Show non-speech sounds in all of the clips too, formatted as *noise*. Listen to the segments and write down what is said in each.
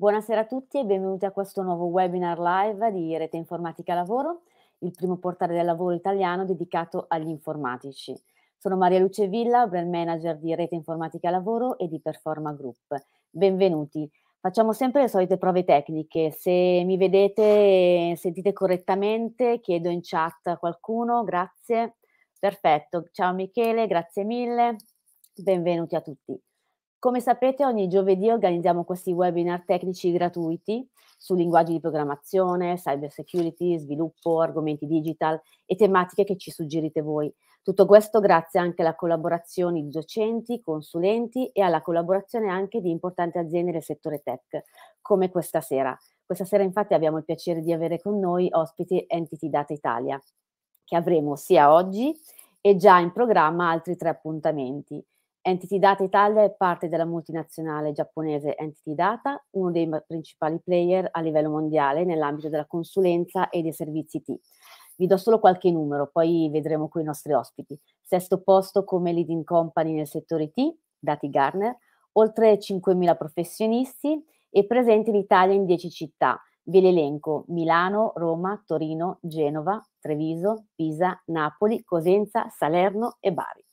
Buonasera a tutti e benvenuti a questo nuovo webinar live di Rete Informatica Lavoro, il primo portale del lavoro italiano dedicato agli informatici. Sono Maria Luce Villa, brand manager di Rete Informatica Lavoro e di Performa Group. Benvenuti. Facciamo sempre le solite prove tecniche. Se mi vedete e sentite correttamente, chiedo in chat a qualcuno. Grazie. Perfetto. Ciao Michele, grazie mille. Benvenuti a tutti. Come sapete, ogni giovedì organizziamo questi webinar tecnici gratuiti su linguaggi di programmazione, cyber security, sviluppo, argomenti digital e tematiche che ci suggerite voi. Tutto questo grazie anche alla collaborazione di docenti, consulenti e alla collaborazione anche di importanti aziende del settore tech, come questa sera. Questa sera infatti abbiamo il piacere di avere con noi ospiti Entity Data Italia, che avremo sia oggi e già in programma altri tre appuntamenti. Entity Data Italia è parte della multinazionale giapponese Entity Data, uno dei principali player a livello mondiale nell'ambito della consulenza e dei servizi T. Vi do solo qualche numero, poi vedremo con i nostri ospiti. Sesto posto come leading company nel settore T, Dati Garner, oltre 5.000 professionisti e presente in Italia in 10 città. Ve l'elenco Milano, Roma, Torino, Genova, Treviso, Pisa, Napoli, Cosenza, Salerno e Bari.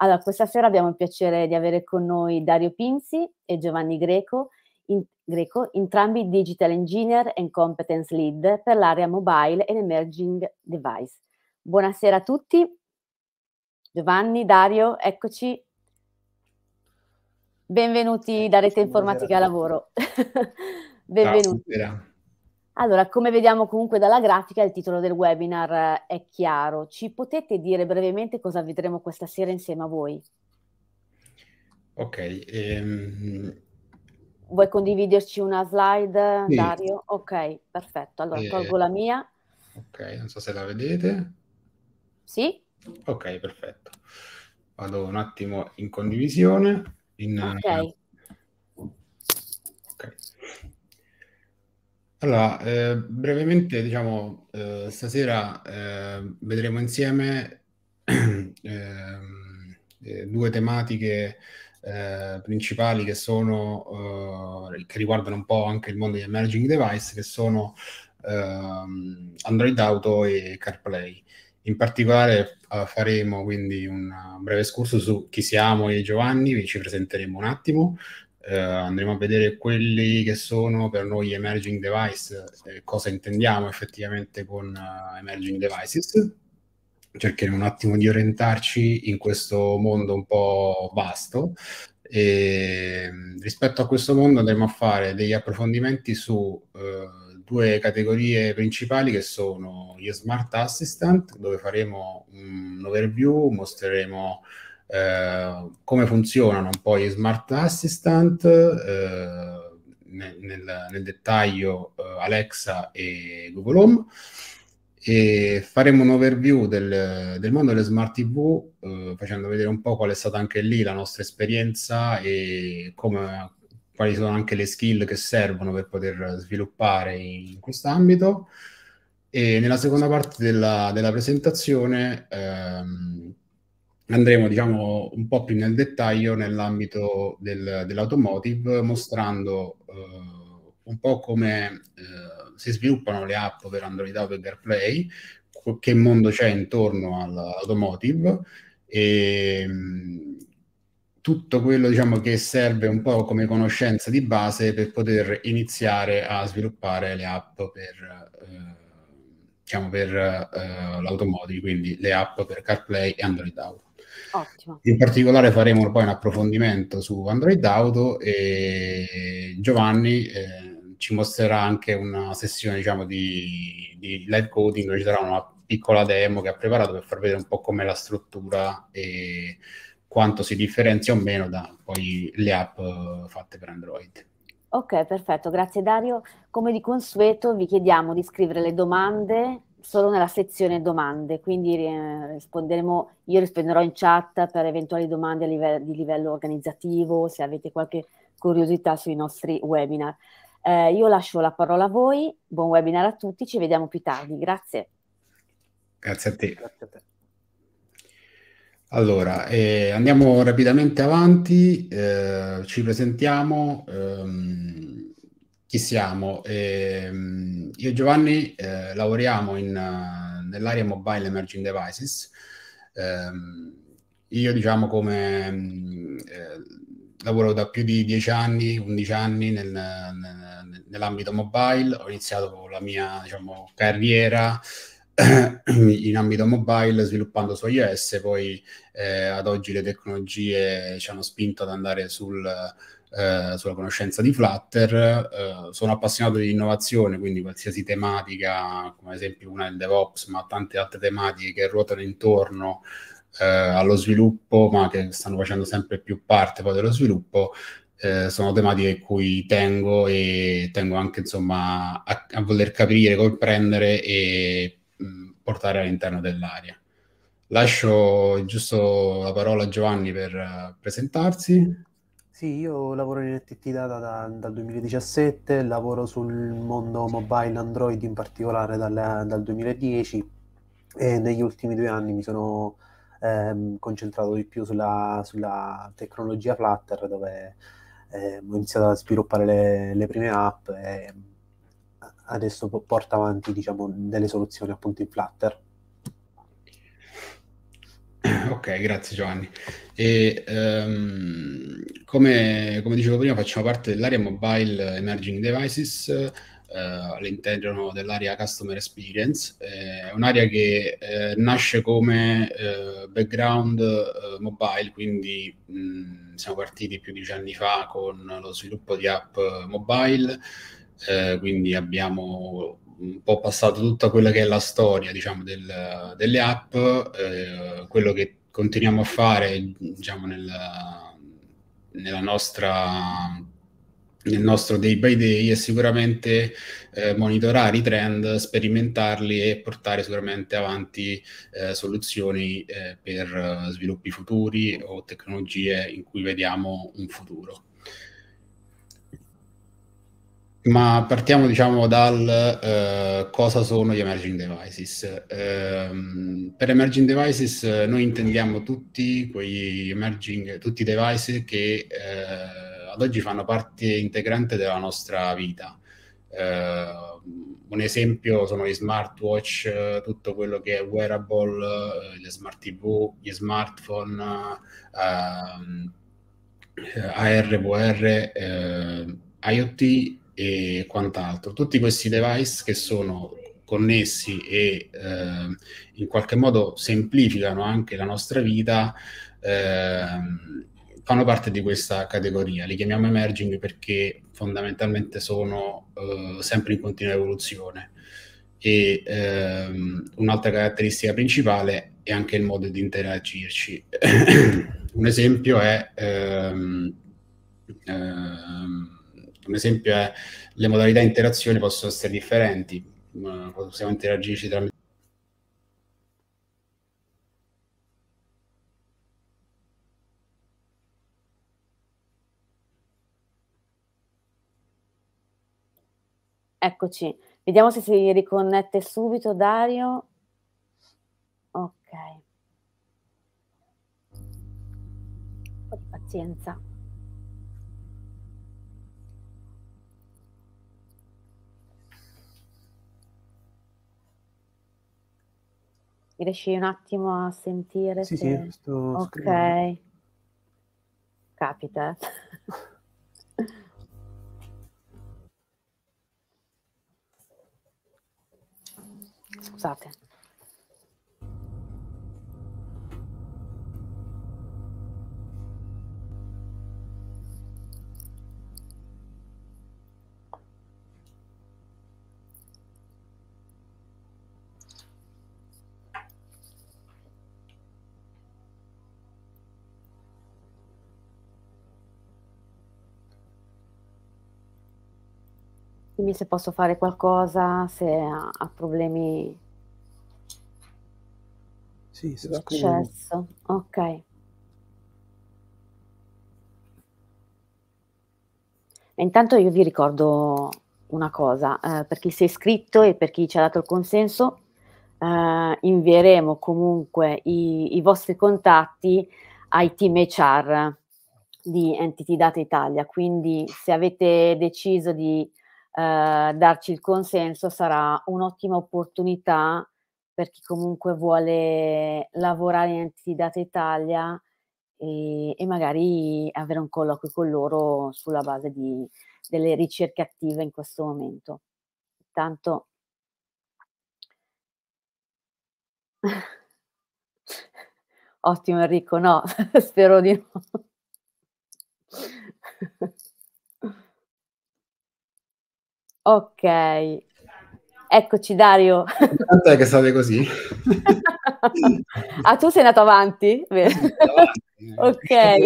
Allora, questa sera abbiamo il piacere di avere con noi Dario Pinzi e Giovanni Greco, in, Greco entrambi Digital Engineer and Competence Lead per l'area Mobile and Emerging Device. Buonasera a tutti. Giovanni, Dario, eccoci. Benvenuti da Rete Informatica Lavoro. *laughs* Benvenuti. Ciao, allora, come vediamo comunque dalla grafica, il titolo del webinar eh, è chiaro. Ci potete dire brevemente cosa vedremo questa sera insieme a voi? Ok. Ehm... Vuoi condividerci una slide, sì. Dario? Ok, perfetto. Allora, eh... tolgo la mia. Ok, non so se la vedete. Sì? Ok, perfetto. Vado un attimo in condivisione. In... ok. Eh, okay. Allora, eh, brevemente, diciamo, eh, stasera eh, vedremo insieme *clears throat* ehm, eh, due tematiche eh, principali che, sono, eh, che riguardano un po' anche il mondo degli emerging device, che sono ehm, Android Auto e CarPlay. In particolare faremo quindi un breve scorso su chi siamo e Giovanni, vi ci presenteremo un attimo, eh, andremo a vedere quelli che sono per noi emerging device, eh, cosa intendiamo effettivamente con uh, emerging devices. Cercheremo un attimo di orientarci in questo mondo un po' vasto. E mm, rispetto a questo mondo andremo a fare degli approfondimenti su eh, due categorie principali che sono gli smart assistant, dove faremo un overview, mostreremo come funzionano poi gli smart assistant, eh, nel, nel, dettaglio eh, Alexa e Google Home e faremo un overview del, del mondo delle smart TV eh, facendo vedere un po' qual è stata anche lì la nostra esperienza e come, quali sono anche le skill che servono per poter sviluppare in questo ambito e nella seconda parte della, della presentazione ehm, andremo diciamo, un po' più nel dettaglio nell'ambito del, dell'automotive, mostrando eh, un po' come eh, si sviluppano le app per Android Auto e CarPlay, che mondo c'è intorno all'automotive e ehm, tutto quello diciamo, che serve un po' come conoscenza di base per poter iniziare a sviluppare le app per... Eh, diciamo per eh, l'automotive, quindi le app per CarPlay e Android Auto. Ottimo. In particolare faremo poi un approfondimento su Android Auto e Giovanni eh, ci mostrerà anche una sessione diciamo, di, di live coding ci sarà una piccola demo che ha preparato per far vedere un po' com'è la struttura e quanto si differenzia o meno da poi le app eh, fatte per Android. Ok, perfetto, grazie Dario. Come di consueto vi chiediamo di scrivere le domande solo nella sezione domande, quindi eh, risponderemo, io risponderò in chat per eventuali domande livello, di livello organizzativo, se avete qualche curiosità sui nostri webinar. Eh, io lascio la parola a voi, buon webinar a tutti, ci vediamo più tardi, grazie. Grazie a te. Grazie a te. Allora, eh, andiamo rapidamente avanti, eh, ci presentiamo. Ehm chi siamo. E, ehm, io e Giovanni eh, lavoriamo in, eh, nell'area mobile emerging devices. Um, io diciamo come mm, eh, lavoro da più di 10 anni, 11 anni nel, nel, nell'ambito mobile, ho iniziato la mia diciamo, carriera *clears throat* in ambito mobile sviluppando su iOS, poi eh, ad oggi le tecnologie ci hanno spinto ad andare sul eh, sulla conoscenza di Flutter. Eh, sono appassionato di innovazione, quindi qualsiasi tematica, come ad esempio una del DevOps, ma tante altre tematiche che ruotano intorno eh, allo sviluppo, ma che stanno facendo sempre più parte poi dello sviluppo. Eh, sono tematiche cui tengo e tengo anche insomma a, a voler capire, comprendere e mh, mm, portare all'interno dell'area. Lascio giusto la parola a Giovanni per eh, presentarsi. Sì, io lavoro in NTT Data da- dal 2017, lavoro sul mondo mobile Android in particolare dal, dal 2010 e negli ultimi due anni mi sono ehm, concentrato di più sulla, sulla tecnologia Flutter dove ehm, ho iniziato a sviluppare le, le prime app e adesso porto avanti diciamo, delle soluzioni appunto in Flutter. *clears throat* Ok, grazie Giovanni. E, um, come, come, dicevo prima, facciamo parte dell'area Mobile Emerging Devices eh, all'interno dell'area Customer Experience. È un'area che eh, nasce come eh, background eh, mobile, quindi mh, mm, siamo partiti più di dieci anni fa con lo sviluppo di app mobile, eh, quindi abbiamo un po' passato tutta quella che è la storia diciamo, del, delle app, eh, quello che continuiamo a fare diciamo, nella, nella nostra nel nostro day by day è sicuramente eh, monitorare i trend, sperimentarli e portare sicuramente avanti eh, soluzioni eh, per eh, sviluppi futuri o tecnologie in cui vediamo un futuro. Ma partiamo diciamo dal eh, cosa sono gli emerging devices. Eh, per emerging devices eh, noi intendiamo tutti quegli emerging, tutti i device che eh, ad oggi fanno parte integrante della nostra vita. Eh, un esempio sono gli smartwatch, eh, tutto quello che è wearable, le smart TV, gli smartphone, ehm, AR, VR, IoT e quant'altro. Tutti questi device che sono connessi e eh, in qualche modo semplificano anche la nostra vita, eh, fanno parte di questa categoria. Li chiamiamo emerging perché fondamentalmente sono eh, sempre in continua evoluzione. E ehm, un'altra caratteristica principale è anche il modo di interagirci. *coughs* Un esempio è ehm, ehm, un esempio è le modalità di interazione possono essere differenti, possiamo interagirci tramite Eccoci, vediamo se si riconnette subito Dario. Ok. Un po' di pazienza. Riesci un attimo a sentire? Sì, se... sì, sto Ok. Scrivendo. Capita. Eh. *laughs* Scusate. Dimmi se posso fare qualcosa, se ha, ha problemi sì, di accesso. Ok. E intanto io vi ricordo una cosa, eh, per chi si è iscritto e per chi ci ha dato il consenso, eh, invieremo comunque i, i, vostri contatti ai team HR di Entity Data Italia, quindi se avete deciso di eh, darci il consenso sarà un'ottima opportunità per chi comunque vuole lavorare in Entity Data Italia e, e, magari avere un colloquio con loro sulla base di, delle ricerche attive in questo momento. Intanto... *laughs* Ottimo Enrico, no, *laughs* spero di no. Ok, eccoci Dario. Tanto è che state così. ah, tu sei andato avanti? ok. Cioè,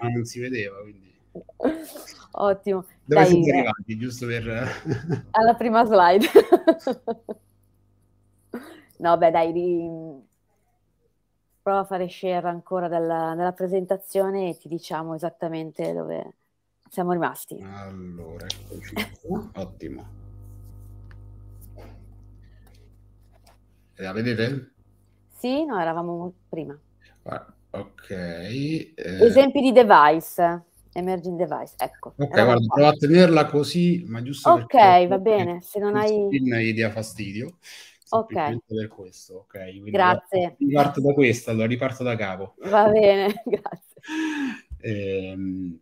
ma non si vedeva, quindi... Ottimo. Dove Dai, siete arrivati, giusto per... alla prima slide. no, beh, dai, di... prova a fare share ancora della, della presentazione e ti diciamo esattamente dove, siamo rimasti. Allora, ecco *laughs* ottimo. Eh, la vedete? Sì, no, eravamo prima. Guarda, ah, ok. Eh... Esempi di device. Emerging device, ecco. Ok, guarda, prova a tenerla così, ma giusto Ok, va bene, se non hai... Gli dia fastidio. Ok. Per questo, ok. Quindi grazie. Riparto da questa, allora riparto da capo. Va bene, *laughs* grazie. ehm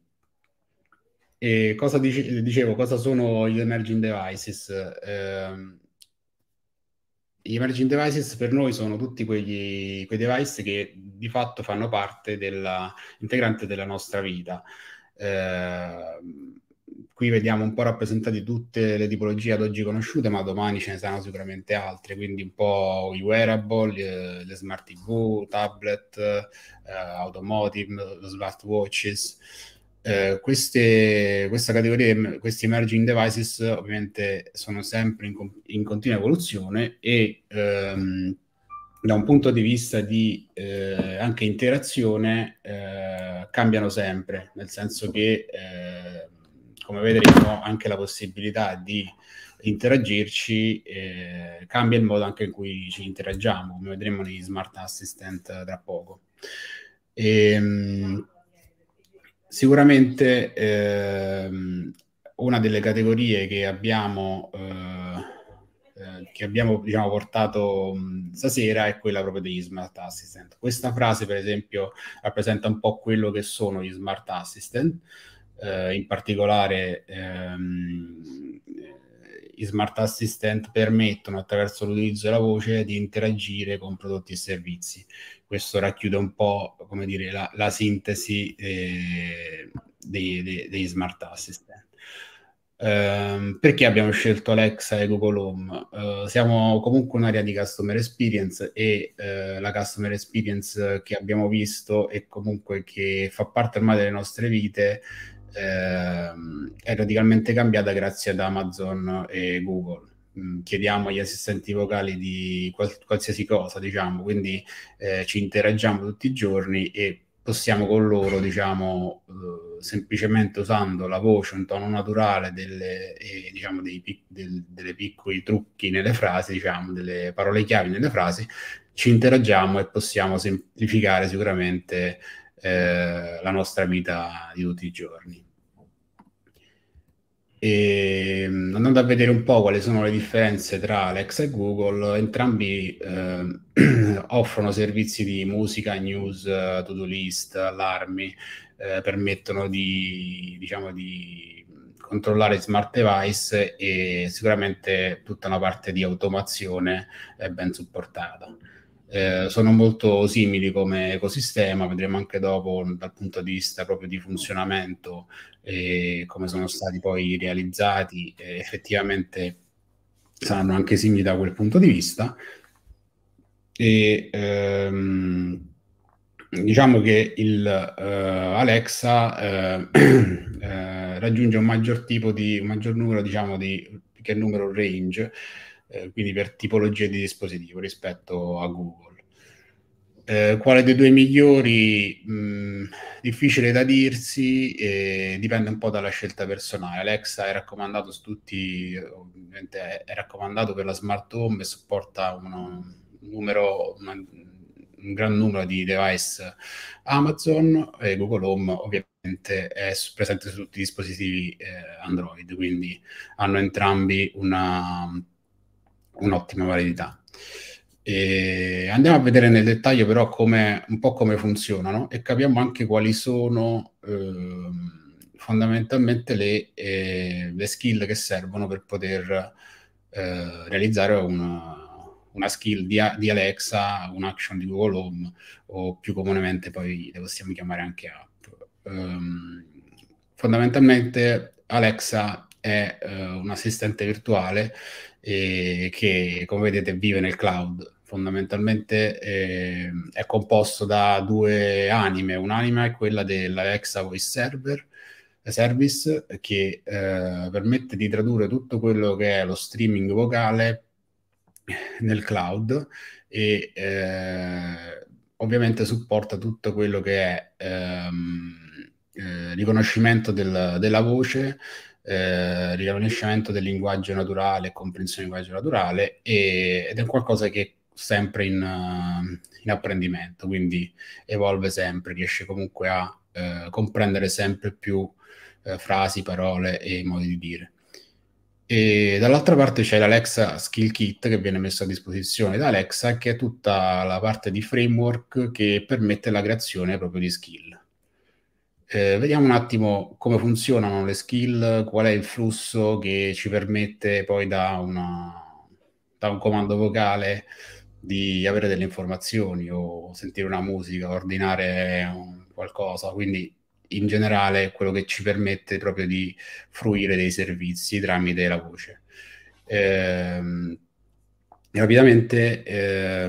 e cosa dice, dicevo, cosa sono gli emerging devices? Eh, gli emerging devices per noi sono tutti quegli, quei device che di fatto fanno parte della, integrante della nostra vita. Eh, qui vediamo un po' rappresentate tutte le tipologie ad oggi conosciute, ma domani ce ne saranno sicuramente altre, quindi un po' i wearable, eh, le smart TV, tablet, eh, automotive, smartwatches eh, queste, questa categoria, questi emerging devices ovviamente sono sempre in, in continua evoluzione e ehm, da un punto di vista di eh, anche interazione eh, cambiano sempre, nel senso che eh, come vedremo anche la possibilità di interagirci eh, cambia il modo anche in cui ci interagiamo, come vedremo negli smart assistant tra poco. E, ehm, Sicuramente ehm, una delle categorie che abbiamo, eh, eh, che abbiamo diciamo, portato mh, stasera è quella proprio degli smart assistant. Questa frase, per esempio, rappresenta un po' quello che sono gli smart assistant, eh, in particolare ehm, i smart assistant permettono attraverso l'utilizzo della voce di interagire con prodotti e servizi questo racchiude un po' come dire, la, la sintesi eh, dei, dei, dei, smart assistant. Eh, perché abbiamo scelto Alexa e Google Home? Eh, siamo comunque un'area di customer experience e eh, la customer experience che abbiamo visto e comunque che fa parte ormai delle nostre vite ehm, è radicalmente cambiata grazie ad Amazon e Google Mm, chiediamo agli assistenti vocali di qual- qualsiasi cosa, diciamo, quindi eh, ci interagiamo tutti i giorni e possiamo con loro, diciamo, eh, semplicemente usando la voce, un tono naturale delle, eh, diciamo, dei pic- del, delle piccoli trucchi nelle frasi, diciamo, delle parole chiave nelle frasi, ci interagiamo e possiamo semplificare sicuramente eh, la nostra vita di tutti i giorni. E ehm, andando a vedere un po' quali sono le differenze tra Alexa e Google, entrambi eh, *clears throat* offrono servizi di musica, news, to-do list, allarmi, eh, permettono di, diciamo, di controllare smart device e sicuramente tutta una parte di automazione è ben supportata eh, sono molto simili come ecosistema, vedremo anche dopo dal punto di vista proprio di funzionamento e come sono stati poi realizzati, eh, effettivamente saranno anche simili da quel punto di vista. E, ehm, diciamo che il, eh, Alexa eh, *clears throat* eh, raggiunge un maggior tipo di un maggior numero diciamo di che numero range eh, quindi per tipologia di dispositivo rispetto a Google. Eh, quale dei due migliori? Mh, mm, difficile da dirsi, eh, dipende un po' dalla scelta personale. Alexa è raccomandato su tutti, ovviamente è raccomandato per la smart home e supporta uno, un, numero, una, un gran numero di device Amazon e Google Home ovviamente è presente su tutti i dispositivi eh, Android, quindi hanno entrambi una un'ottima validità. E andiamo a vedere nel dettaglio però come, un po' come funzionano e capiamo anche quali sono eh, fondamentalmente le, eh, le, skill che servono per poter eh, realizzare una, una skill di, di, Alexa, action di Google Home o più comunemente poi le possiamo chiamare anche app. Um, fondamentalmente Alexa è uh, un assistente virtuale e che come vedete vive nel cloud. Fondamentalmente eh, è composto da due anime, un'anima è quella dell'Alexa Voice Server Service che eh, permette di tradurre tutto quello che è lo streaming vocale nel cloud e eh, ovviamente supporta tutto quello che è ehm, eh, riconoscimento del, della voce eh, riconoscimento del linguaggio naturale, comprensione del linguaggio naturale e, ed è qualcosa che è sempre in, uh, in, apprendimento, quindi evolve sempre, riesce comunque a uh, comprendere sempre più uh, frasi, parole e modi di dire. E dall'altra parte c'è l'Alexa Skill Kit che viene messo a disposizione da Alexa, che è tutta la parte di framework che permette la creazione proprio di skill. Eh, vediamo un attimo come funzionano le skill, qual è il flusso che ci permette poi da, una, da un comando vocale di avere delle informazioni o sentire una musica, ordinare qualcosa. Quindi in generale quello che ci permette proprio di fruire dei servizi tramite la voce. Eh, rapidamente, eh,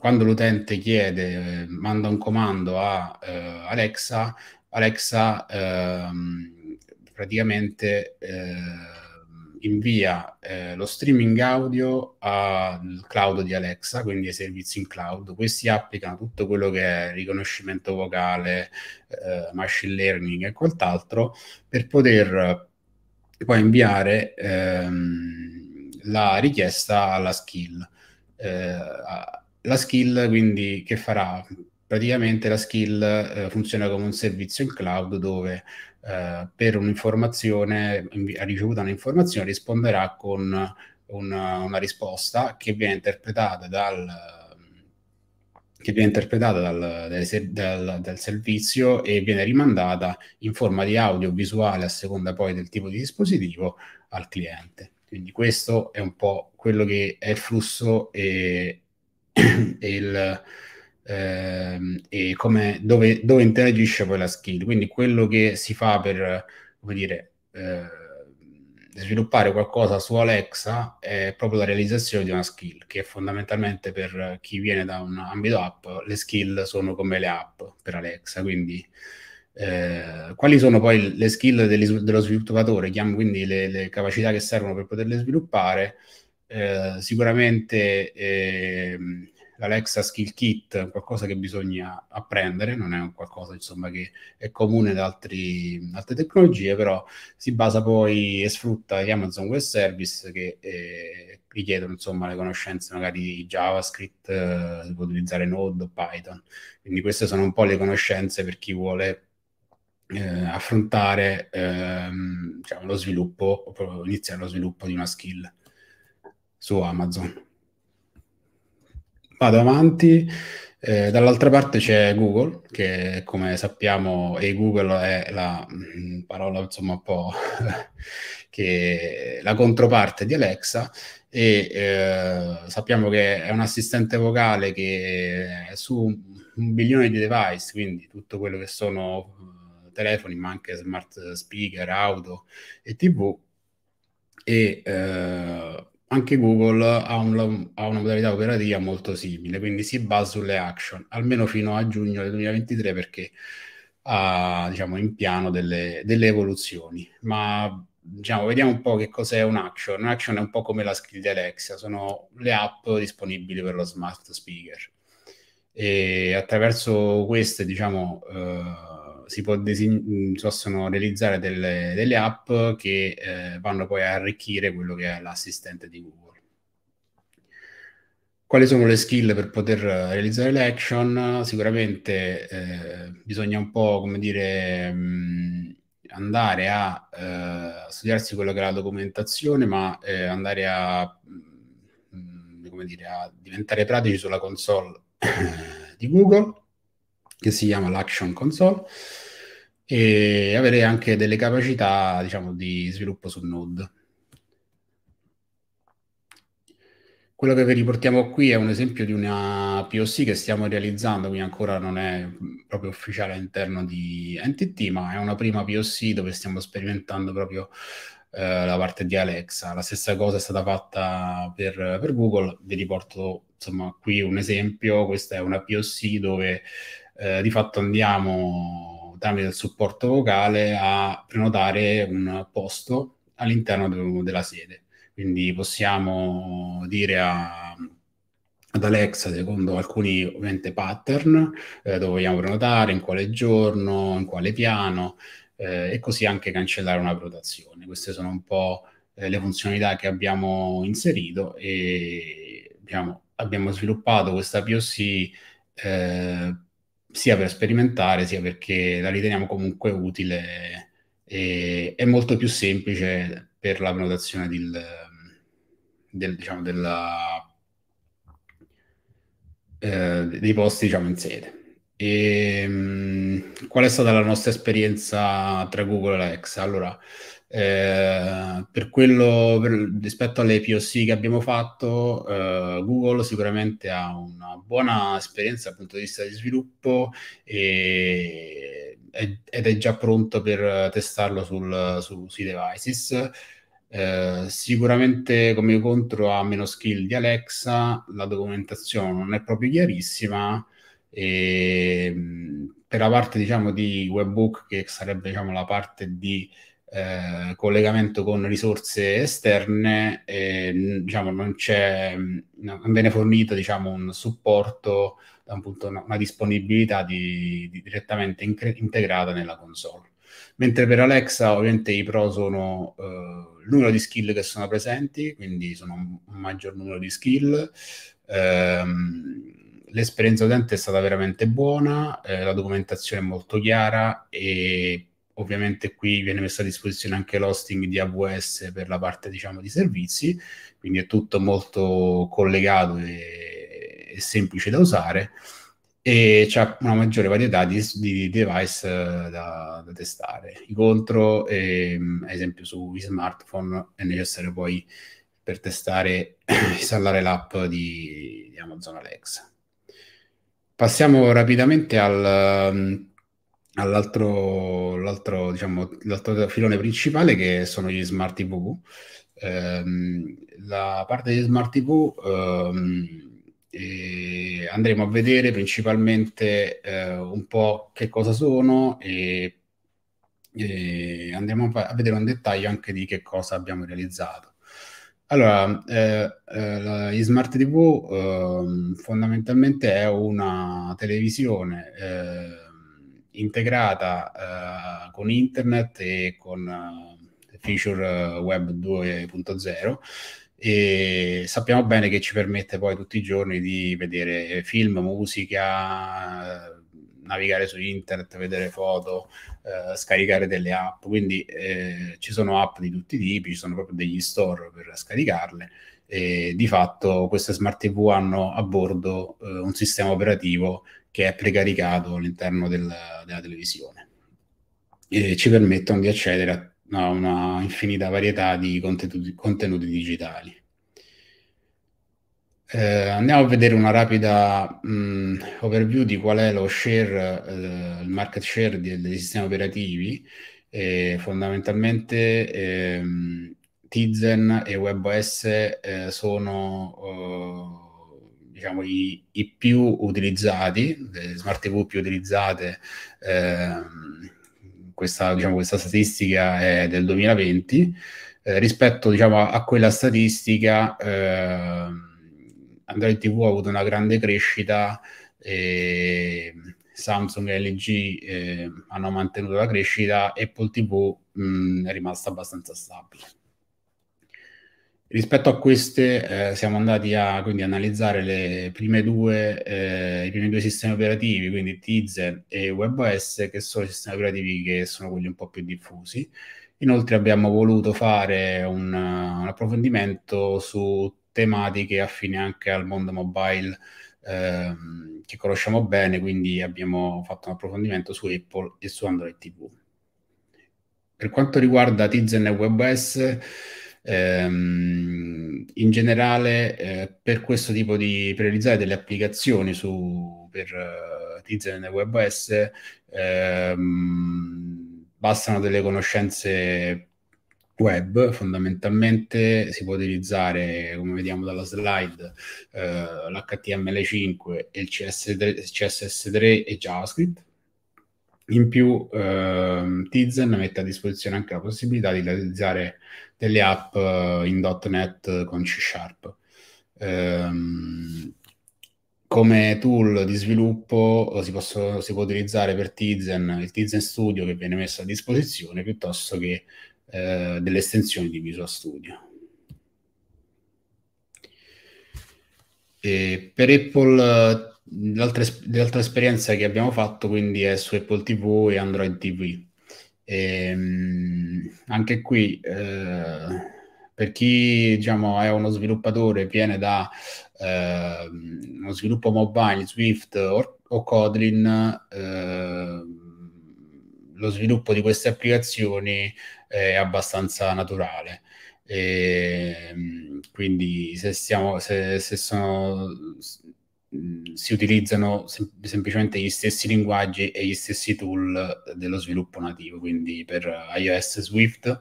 quando l'utente chiede, eh, manda un comando a eh, Alexa, Alexa ehm, praticamente eh, invia eh, lo streaming audio al cloud di Alexa, quindi ai servizi in cloud. Questi applicano tutto quello che è riconoscimento vocale, eh, machine learning e quant'altro per poter poi inviare ehm, la richiesta alla skill. Eh, a, la skill quindi che farà praticamente la skill eh, funziona come un servizio in cloud dove eh, per un'informazione, ha ricevuto un'informazione, risponderà con una, una risposta che viene interpretata dal che viene interpretata dal, dal, dal, dal, servizio e viene rimandata in forma di audio visuale a seconda poi del tipo di dispositivo al cliente. Quindi questo è un po' quello che è il flusso e, *clears throat* e il, ehm, e come, dove, dove, interagisce poi la skill. Quindi quello che si fa per, come dire, eh, sviluppare qualcosa su Alexa è proprio la realizzazione di una skill, che fondamentalmente per chi viene da un ambito app, le skill sono come le app per Alexa, quindi... Eh, quali sono poi le skill degli, dello sviluppatore, chiamo quindi le, le, capacità che servono per poterle sviluppare? Eh, sicuramente eh, l'Alexa Skill Kit è qualcosa che bisogna apprendere, non è un qualcosa insomma, che è comune ad altre tecnologie, però si basa poi e sfrutta gli Amazon Web Service che eh, richiedono insomma, le conoscenze magari di JavaScript, eh, si può utilizzare Node o Python. Quindi queste sono un po' le conoscenze per chi vuole eh, affrontare ehm, diciamo, lo sviluppo, iniziare lo sviluppo di una skill su Amazon vado avanti. Eh, dall'altra parte c'è Google, che come sappiamo, e Google è la mm, parola insomma un po' *laughs* che la controparte di Alexa e eh, sappiamo che è un assistente vocale che su un milione di device, quindi tutto quello che sono eh, telefoni, ma anche smart speaker, auto e tv, e eh, anche Google ha, un, ha, una modalità operativa molto simile, quindi si basa sulle action, almeno fino a giugno del 2023 perché ha diciamo, in piano delle, delle evoluzioni. Ma diciamo, vediamo un po' che cos'è un action. Un action è un po' come la skill di Alexa, sono le app disponibili per lo smart speaker. E attraverso queste, diciamo, eh, si design- mm, possono realizzare delle, delle app che eh, vanno poi a arricchire quello che è l'assistente di Google. Quali sono le skill per poter eh, realizzare le action? Sicuramente eh, bisogna un po', come dire, mh, mm, andare a eh, studiarsi quella che è la documentazione, ma eh, andare a, mh, mm, come dire, a diventare pratici sulla console *coughs* di Google, che si chiama l'Action Console e avere anche delle capacità diciamo, di sviluppo su Node. Quello che vi riportiamo qui è un esempio di una POC che stiamo realizzando, quindi ancora non è proprio ufficiale all'interno di NTT, ma è una prima POC dove stiamo sperimentando proprio eh, la parte di Alexa. La stessa cosa è stata fatta per, per Google, vi riporto insomma qui un esempio, questa è una POC dove eh, di fatto andiamo tramite il supporto vocale a prenotare un posto all'interno de- della sede. Quindi possiamo dire a, ad Alexa, secondo alcuni ovviamente pattern, eh, dove vogliamo prenotare, in quale giorno, in quale piano, eh, e così anche cancellare una prenotazione. Queste sono un po' eh, le funzionalità che abbiamo inserito e abbiamo, abbiamo sviluppato questa POC eh, sia per sperimentare, sia perché la riteniamo comunque utile e è molto più semplice per la prenotazione del, del, diciamo, della, eh, dei posti diciamo, in sede. E, ehm, mh, qual è stata la nostra esperienza tra Google e Alexa? Allora, eh, per quello per, rispetto alle POC che abbiamo fatto, eh, Google sicuramente ha una buona esperienza dal punto di vista di sviluppo e, ed è già pronto per testarlo sul, su, sui devices. Eh, sicuramente come contro ha meno skill di Alexa, la documentazione non è proprio chiarissima e mm, per la parte diciamo di webbook che sarebbe diciamo la parte di eh, collegamento con risorse esterne e diciamo, non, c'è, mm, non viene fornito diciamo, un supporto da un una, una disponibilità di, di direttamente incre- integrata nella console mentre per Alexa ovviamente i pro sono eh, il numero di skill che sono presenti quindi sono un, un maggior numero di skill ehm, l'esperienza utente è stata veramente buona, eh, la documentazione è molto chiara e Ovviamente qui viene messo a disposizione anche l'hosting di AWS per la parte diciamo di servizi, quindi è tutto molto collegato e, e semplice da usare e c'è una maggiore varietà di, di device eh, da, da, testare. I contro, eh, ad esempio sui smartphone, è necessario poi per testare *coughs* installare l'app di, di Amazon Alexa. Passiamo rapidamente al all'altro, l'altro, diciamo, l'altro filone principale che sono gli smart TV. Ehm, la parte degli smart TV eh, andremo a vedere principalmente eh, un po' che cosa sono e, e andremo a vedere un dettaglio anche di che cosa abbiamo realizzato. Allora, eh, eh, gli smart TV eh, fondamentalmente è una televisione eh, integrata eh, con internet e con eh, feature eh, web 2.0 e sappiamo bene che ci permette poi tutti i giorni di vedere film, musica, navigare su internet, vedere foto, eh, scaricare delle app, quindi eh, ci sono app di tutti i tipi, ci sono proprio degli store per scaricarle e di fatto queste smart TV hanno a bordo eh, un sistema operativo che è precaricato all'interno del, della televisione e ci permettono di accedere a a una infinita varietà di contenuti, contenuti digitali. Eh, andiamo a vedere una rapida mh, mm, overview di qual è lo share, eh, il market share dei, dei sistemi operativi. E fondamentalmente ehm, Tizen e WebOS eh, sono oh, diciamo, i, i, più utilizzati, le smart TV più utilizzate, eh, questa, diciamo, questa, statistica è del 2020, eh, rispetto diciamo, a, quella statistica eh, Android TV ha avuto una grande crescita, eh, Samsung e LG eh, hanno mantenuto la crescita, Apple TV mh, è rimasta abbastanza stabile. Rispetto a queste eh, siamo andati a quindi, analizzare le prime due, eh, i primi due sistemi operativi, quindi Tizen e WebOS, che sono i sistemi operativi che sono quelli un po' più diffusi. Inoltre abbiamo voluto fare un, un approfondimento su tematiche affine anche al mondo mobile eh, che conosciamo bene, quindi abbiamo fatto un approfondimento su Apple e su Android TV. Per quanto riguarda Tizen e WebOS, Ehm, in generale, eh, per questo tipo di per realizzare delle applicazioni su, per uh, eh, Tizen e WebOS, ehm, bastano delle conoscenze web fondamentalmente si può utilizzare come vediamo dalla slide eh, l'HTML5 e il CSS3 e JavaScript in più, eh, Tizen mette a disposizione anche la possibilità di realizzare delle app eh, in.NET con C Sharp. Eh, come tool di sviluppo eh, si, posso, si, può utilizzare per Tizen il Tizen Studio che viene messo a disposizione piuttosto che eh, delle estensioni di Visual Studio. E per Apple eh, L'altra, l'altra, esperienza che abbiamo fatto quindi è su Apple TV e Android TV. E, ehm, anche qui, eh, per chi diciamo, è uno sviluppatore, viene da eh, uno sviluppo mobile, Swift o, o Kotlin, eh, lo sviluppo di queste applicazioni eh, è abbastanza naturale. E, ehm, quindi se, siamo, se, se sono si utilizzano sem- semplicemente gli stessi linguaggi e gli stessi tool dello sviluppo nativo, quindi per iOS Swift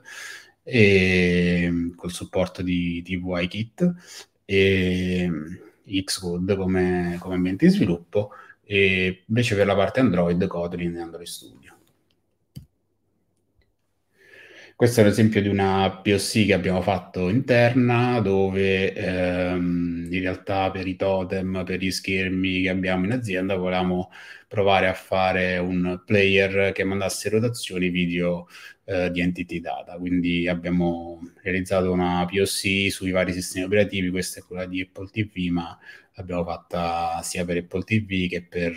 e col supporto di TVI Kit e Xcode come, come ambiente di sviluppo e invece per la parte Android Kotlin e Android Studio. Questo è un esempio di una POC che abbiamo fatto interna, dove ehm, in realtà per i totem, per gli schermi che abbiamo in azienda, volevamo provare a fare un player che mandasse rotazioni video eh, di entity data. Quindi abbiamo realizzato una POC sui vari sistemi operativi, questa è quella di Apple TV, ma l'abbiamo fatta sia per Apple TV che per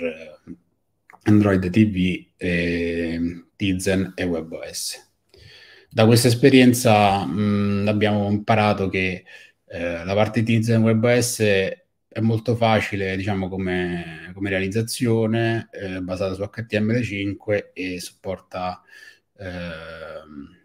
Android TV, e ehm, Tizen e WebOS da questa esperienza mh, abbiamo imparato che eh, la partitizzazione in WebOS è molto facile, diciamo, come, come realizzazione, eh, basata su HTML5 e supporta, ehm,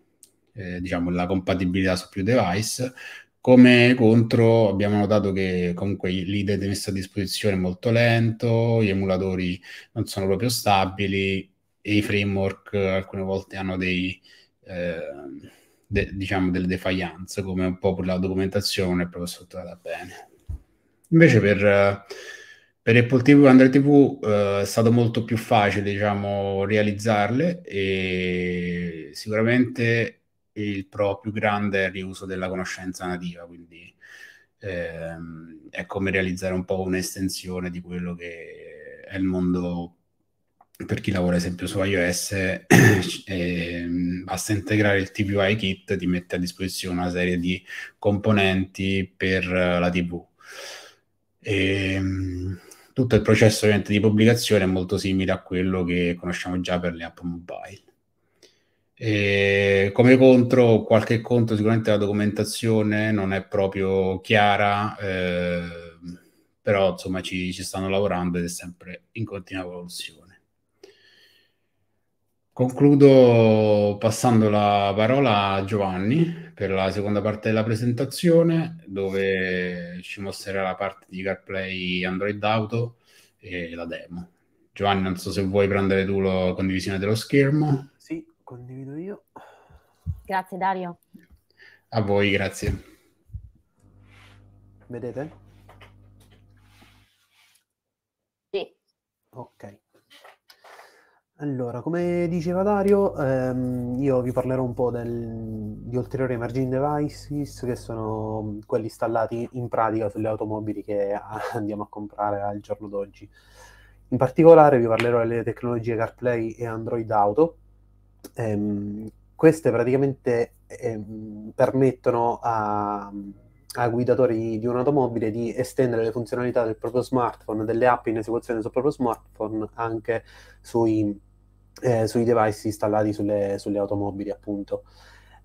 eh, diciamo, la compatibilità su più device. Come contro abbiamo notato che comunque l'IDE messo a disposizione è molto lento, gli emulatori non sono proprio stabili e i framework alcune volte hanno dei, eh, de, diciamo delle defianze, come un po' per la documentazione è proprio strutturata bene. Invece per, per Apple TV e Android TV eh, è stato molto più facile diciamo, realizzarle e sicuramente il pro più grande è il riuso della conoscenza nativa, quindi ehm, è come realizzare un po' un'estensione di quello che è il mondo per chi lavora ad esempio su iOS, *clears throat* eh, basta integrare il TVI kit, ti mette a disposizione una serie di componenti per eh, la TV. E, ehm, tutto il processo di pubblicazione è molto simile a quello che conosciamo già per le app mobile. E ehm, come contro, qualche contro sicuramente la documentazione non è proprio chiara, eh, però insomma ci, ci stanno lavorando ed è sempre in continua evoluzione. Concludo passando la parola a Giovanni per la seconda parte della presentazione dove ci mostrerà la parte di CarPlay Android Auto e la demo. Giovanni, non so se vuoi prendere tu la condivisione dello schermo. Sì, condivido io. Grazie Dario. A voi, grazie. Vedete? Sì. Ok. Allora, come diceva Dario, ehm, io vi parlerò un po' del- di ulteriori emerging devices che sono quelli installati in pratica sulle automobili che *laughs* andiamo a comprare al giorno d'oggi. In particolare vi parlerò delle tecnologie CarPlay e Android Auto. Ehm, queste praticamente ehm, permettono a, a guidatori di un'automobile di estendere le funzionalità del proprio smartphone, delle app in esecuzione sul proprio smartphone anche sui, eh, sui device installati sulle, sulle automobili, appunto.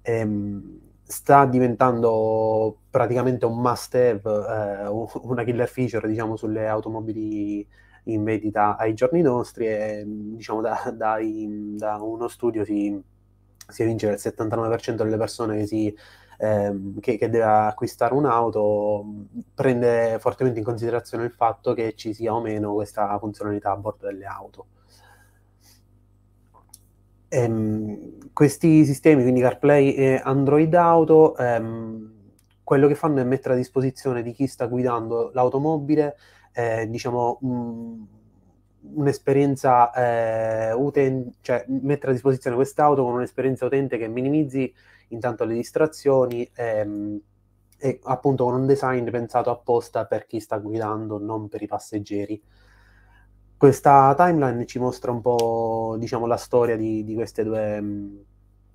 Ehm, sta diventando praticamente un must have, eh, una killer feature, diciamo, sulle automobili in vendita ai giorni nostri e, diciamo, da, da, in, da uno studio si, si evince che il 79% delle persone che si ehm, che, che, deve acquistare un'auto prende fortemente in considerazione il fatto che ci sia o meno questa funzionalità a bordo delle auto. Ehm, questi sistemi, quindi CarPlay e Android Auto, ehm, quello che fanno è mettere a disposizione di chi sta guidando l'automobile, eh, diciamo, mh, un'esperienza eh, utente, cioè mettere a disposizione quest'auto con un'esperienza utente che minimizzi intanto le distrazioni ehm, e appunto con un design pensato apposta per chi sta guidando, non per i passeggeri. Questa timeline ci mostra un po' diciamo, la storia di, di queste due mm,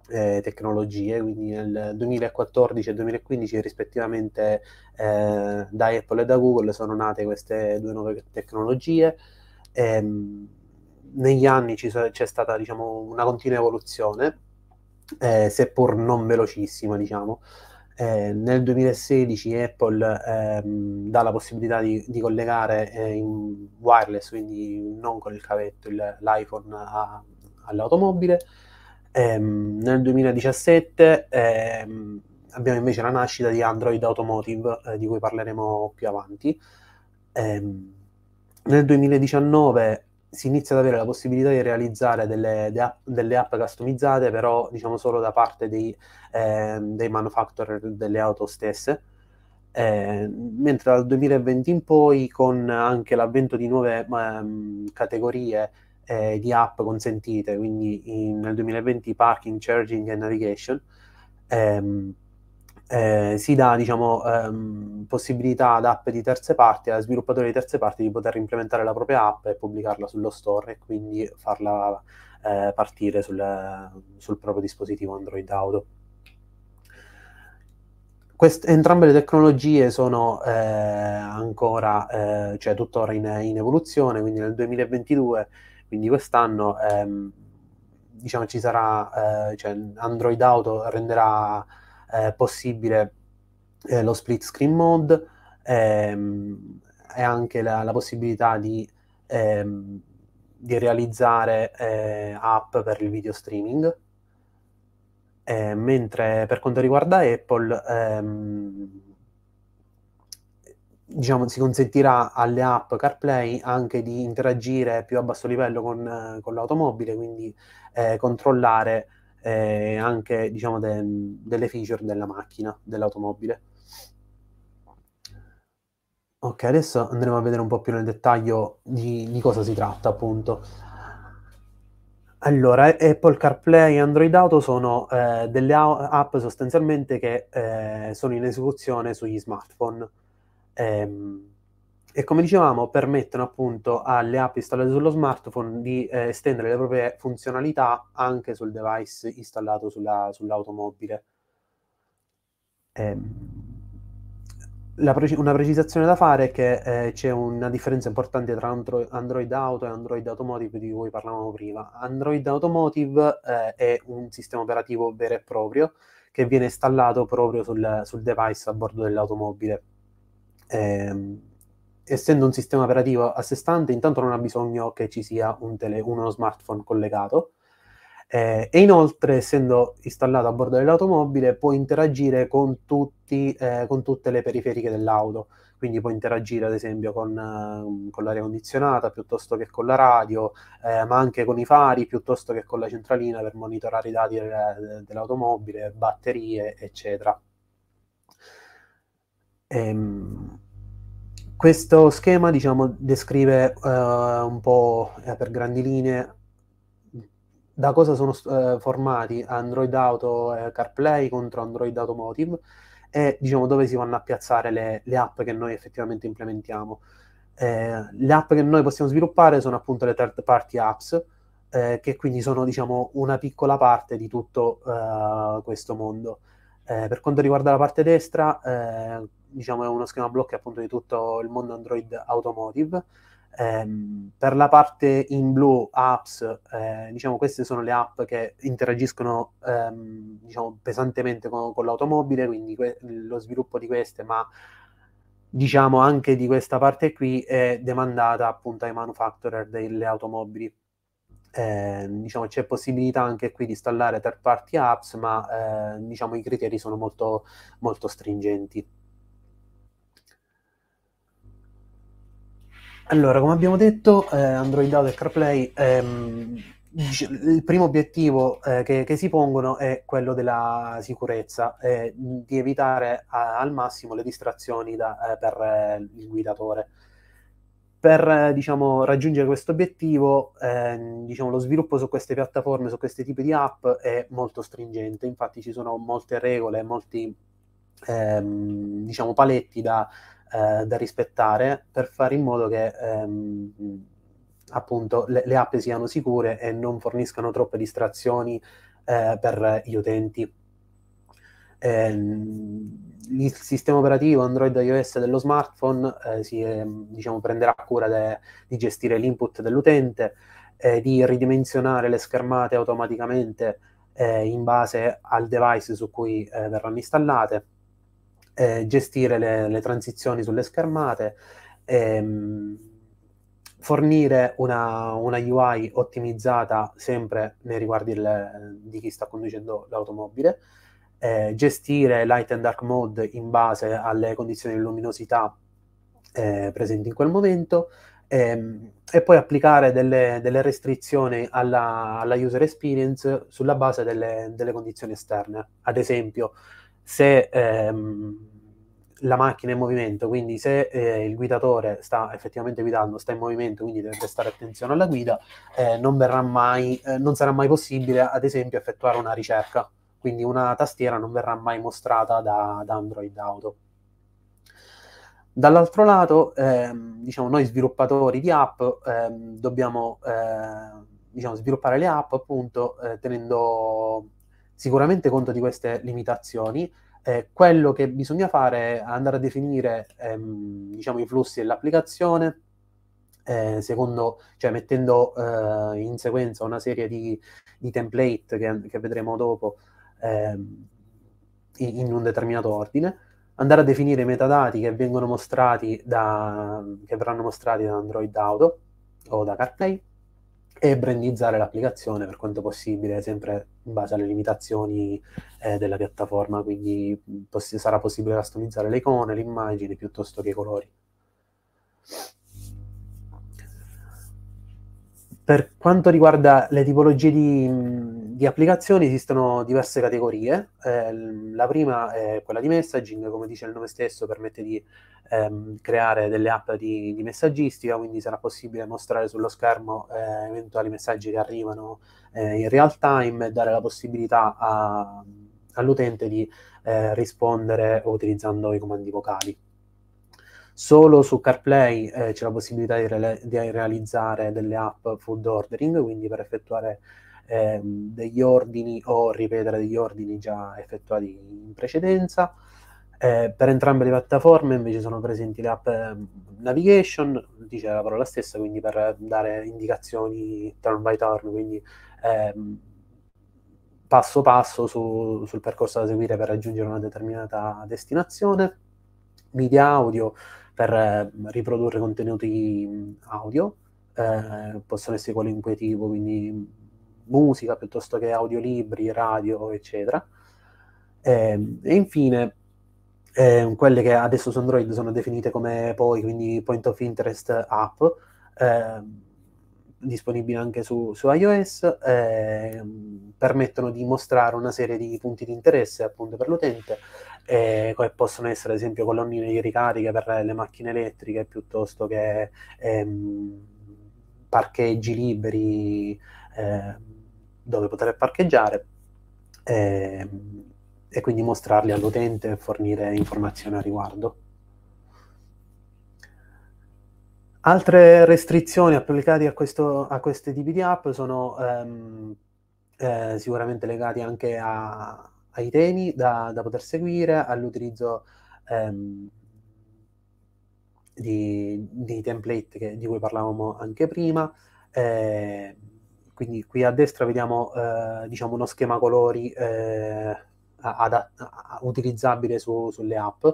eh, tecnologie, quindi nel 2014 e 2015 rispettivamente eh, da Apple e da Google sono nate queste due nuove tecnologie. Ehm, negli anni so- c'è stata diciamo, una continua evoluzione eh, seppur non velocissima, diciamo. Eh, nel 2016 Apple ehm, dà la possibilità di, di collegare eh, in wireless, quindi non con il cavetto, il, l'iPhone a, all'automobile. Eh, nel 2017 ehm, abbiamo invece la nascita di Android Automotive, eh, di cui parleremo più avanti. Ehm, nel 2019 si inizia ad avere la possibilità di realizzare delle, de app, delle app, customizzate, però diciamo solo da parte dei, eh, dei manufacturer delle auto stesse. Eh, mentre dal 2020 in poi, con anche l'avvento di nuove mh, ehm, categorie eh, di app consentite, quindi in, nel 2020 parking, charging e navigation, ehm, eh, si dà diciamo, ehm, possibilità ad app di terze parti, a sviluppatori di terze parti di poter implementare la propria app e pubblicarla sullo store e quindi farla eh, partire sul, sul, proprio dispositivo Android Auto. Quest- entrambe le tecnologie sono eh, ancora, eh, cioè tuttora in, in, evoluzione, quindi nel 2022, quindi quest'anno, ehm, diciamo ci sarà, eh, cioè Android Auto renderà eh, possibile eh, lo split screen mode ehm, e anche la, la possibilità di, ehm, di realizzare eh, app per il video streaming. Eh, mentre per quanto riguarda Apple, ehm, diciamo, si consentirà alle app CarPlay anche di interagire più a basso livello con, con l'automobile, quindi eh, controllare e eh, anche diciamo, de, delle feature della macchina, dell'automobile. Ok, adesso andremo a vedere un po' più nel dettaglio di, di cosa si tratta appunto. Allora, eh, Apple CarPlay e Android Auto sono eh, delle app sostanzialmente che eh, sono in esecuzione sugli smartphone. Ehm, e come dicevamo permettono appunto alle app installate sullo smartphone di eh, estendere le proprie funzionalità anche sul device installato sulla, sull'automobile. Eh, preci- una precisazione da fare è che eh, c'è una differenza importante tra Andro- Android Auto e Android Automotive di cui parlavamo prima. Android Automotive eh, è un sistema operativo vero e proprio che viene installato proprio sul, sul device a bordo dell'automobile. Ehm, essendo un sistema operativo a sé stante, intanto non ha bisogno che ci sia un tele, uno smartphone collegato. Eh, e inoltre, essendo installato a bordo dell'automobile, può interagire con, tutti, eh, con tutte le periferiche dell'auto. Quindi può interagire, ad esempio, con, ehm, con l'aria condizionata piuttosto che con la radio, eh, ma anche con i fari piuttosto che con la centralina per monitorare i dati del, dell'automobile, batterie, eccetera. Ehm questo schema diciamo, descrive eh, un po' eh, per grandi linee da cosa sono eh, formati Android Auto CarPlay contro Android Automotive e diciamo, dove si vanno a piazzare le, le app che noi effettivamente implementiamo. Eh, le app che noi possiamo sviluppare sono appunto le third party apps, eh, che quindi sono diciamo, una piccola parte di tutto eh, questo mondo. per quanto riguarda la parte destra, diciamo, è uno schema block appunto di tutto il mondo Android automotive. Eh, per la parte in blu apps, eh, diciamo queste sono le app che interagiscono ehm, diciamo, pesantemente con, con l'automobile, quindi que- lo sviluppo di queste, ma diciamo anche di questa parte qui è demandata appunto ai manufacturer delle automobili. Eh, diciamo, c'è possibilità anche qui di installare third party apps, ma eh, diciamo, i criteri sono molto, molto stringenti. Allora, come abbiamo detto, eh, Android Auto e CarPlay, ehm, il primo obiettivo eh, che, che, si pongono è quello della sicurezza, eh, di evitare a, al massimo le distrazioni da, eh, per eh, il guidatore. Per eh, diciamo, raggiungere questo obiettivo, ehm, diciamo, lo sviluppo su queste piattaforme, su questi tipi di app è molto stringente, infatti ci sono molte regole, molti ehm, diciamo, paletti da eh, da rispettare per fare in modo che ehm, appunto le, le, app siano sicure e non forniscano troppe distrazioni eh, per gli utenti. Eh, il sistema operativo Android iOS dello smartphone eh, si, ehm, diciamo, prenderà cura de, di gestire l'input dell'utente, di ridimensionare le schermate automaticamente eh, in base al device su cui eh, verranno installate eh, gestire le, le, transizioni sulle schermate, ehm, fornire una, una, UI ottimizzata sempre nei riguardi il, di chi sta conducendo l'automobile, eh, gestire light and dark mode in base alle condizioni di luminosità eh, presenti in quel momento ehm, e poi applicare delle, delle restrizioni alla, alla, user experience sulla base delle, delle condizioni esterne. Ad esempio, se ehm, la macchina è in movimento, quindi se eh, il guidatore sta effettivamente guidando, sta in movimento, quindi deve prestare attenzione alla guida, eh, non, mai, eh, non, sarà mai possibile, ad esempio, effettuare una ricerca. Quindi una tastiera non verrà mai mostrata da, da Android Auto. Dall'altro lato, ehm, diciamo, noi sviluppatori di app ehm, dobbiamo eh, diciamo, sviluppare le app appunto eh, tenendo sicuramente conto di queste limitazioni. Eh, quello che bisogna fare è andare a definire ehm, diciamo, i flussi dell'applicazione, eh, secondo, cioè mettendo eh, in sequenza una serie di, di template che, che, vedremo dopo ehm, in, in, un determinato ordine, andare a definire i metadati che vengono mostrati da, che verranno mostrati da Android Auto o da CarPlay, e brandizzare l'applicazione per quanto possibile, sempre in base alle limitazioni eh, della piattaforma, quindi mm, poss- sarà possibile customizzare le icone, le immagini piuttosto che i colori. Per quanto riguarda le tipologie di, mm, di applicazioni esistono diverse categorie. Eh, la prima è quella di messaging, come dice il nome stesso, permette di ehm, creare delle app di, di, messaggistica, quindi sarà possibile mostrare sullo schermo eh, eventuali messaggi che arrivano eh, in real time e dare la possibilità a, all'utente di eh, rispondere utilizzando i comandi vocali. Solo su CarPlay eh, c'è la possibilità di, re- di realizzare delle app food ordering, quindi per effettuare ehm, degli ordini o ripetere degli ordini già effettuati in precedenza. Eh, per entrambe le piattaforme invece sono presenti le app ehm, navigation, dice la parola stessa, quindi per dare indicazioni turn by turn, quindi ehm, passo passo su, sul percorso da seguire per raggiungere una determinata destinazione, media audio per eh, riprodurre contenuti audio, eh, possono essere qualunque tipo, quindi musica piuttosto che audiolibri, radio, eccetera. E, ehm, e infine eh, quelle che adesso su Android sono definite come poi, quindi point of interest app, eh, disponibili anche su, su iOS, eh, permettono di mostrare una serie di punti di interesse appunto per l'utente, eh, che possono essere ad esempio colonnine di ricarica per le macchine elettriche piuttosto che ehm, parcheggi liberi. Eh, dove poter parcheggiare e, ehm, e quindi mostrarli all'utente e fornire informazioni a riguardo. Altre restrizioni applicate a, questo, a, questi tipi di app sono ehm, eh, sicuramente legate anche a, ai temi da, da poter seguire, all'utilizzo ehm, di, di, template che, di cui parlavamo anche prima, eh, quindi qui a destra vediamo eh, diciamo uno schema colori eh, adat- utilizzabile su, sulle app.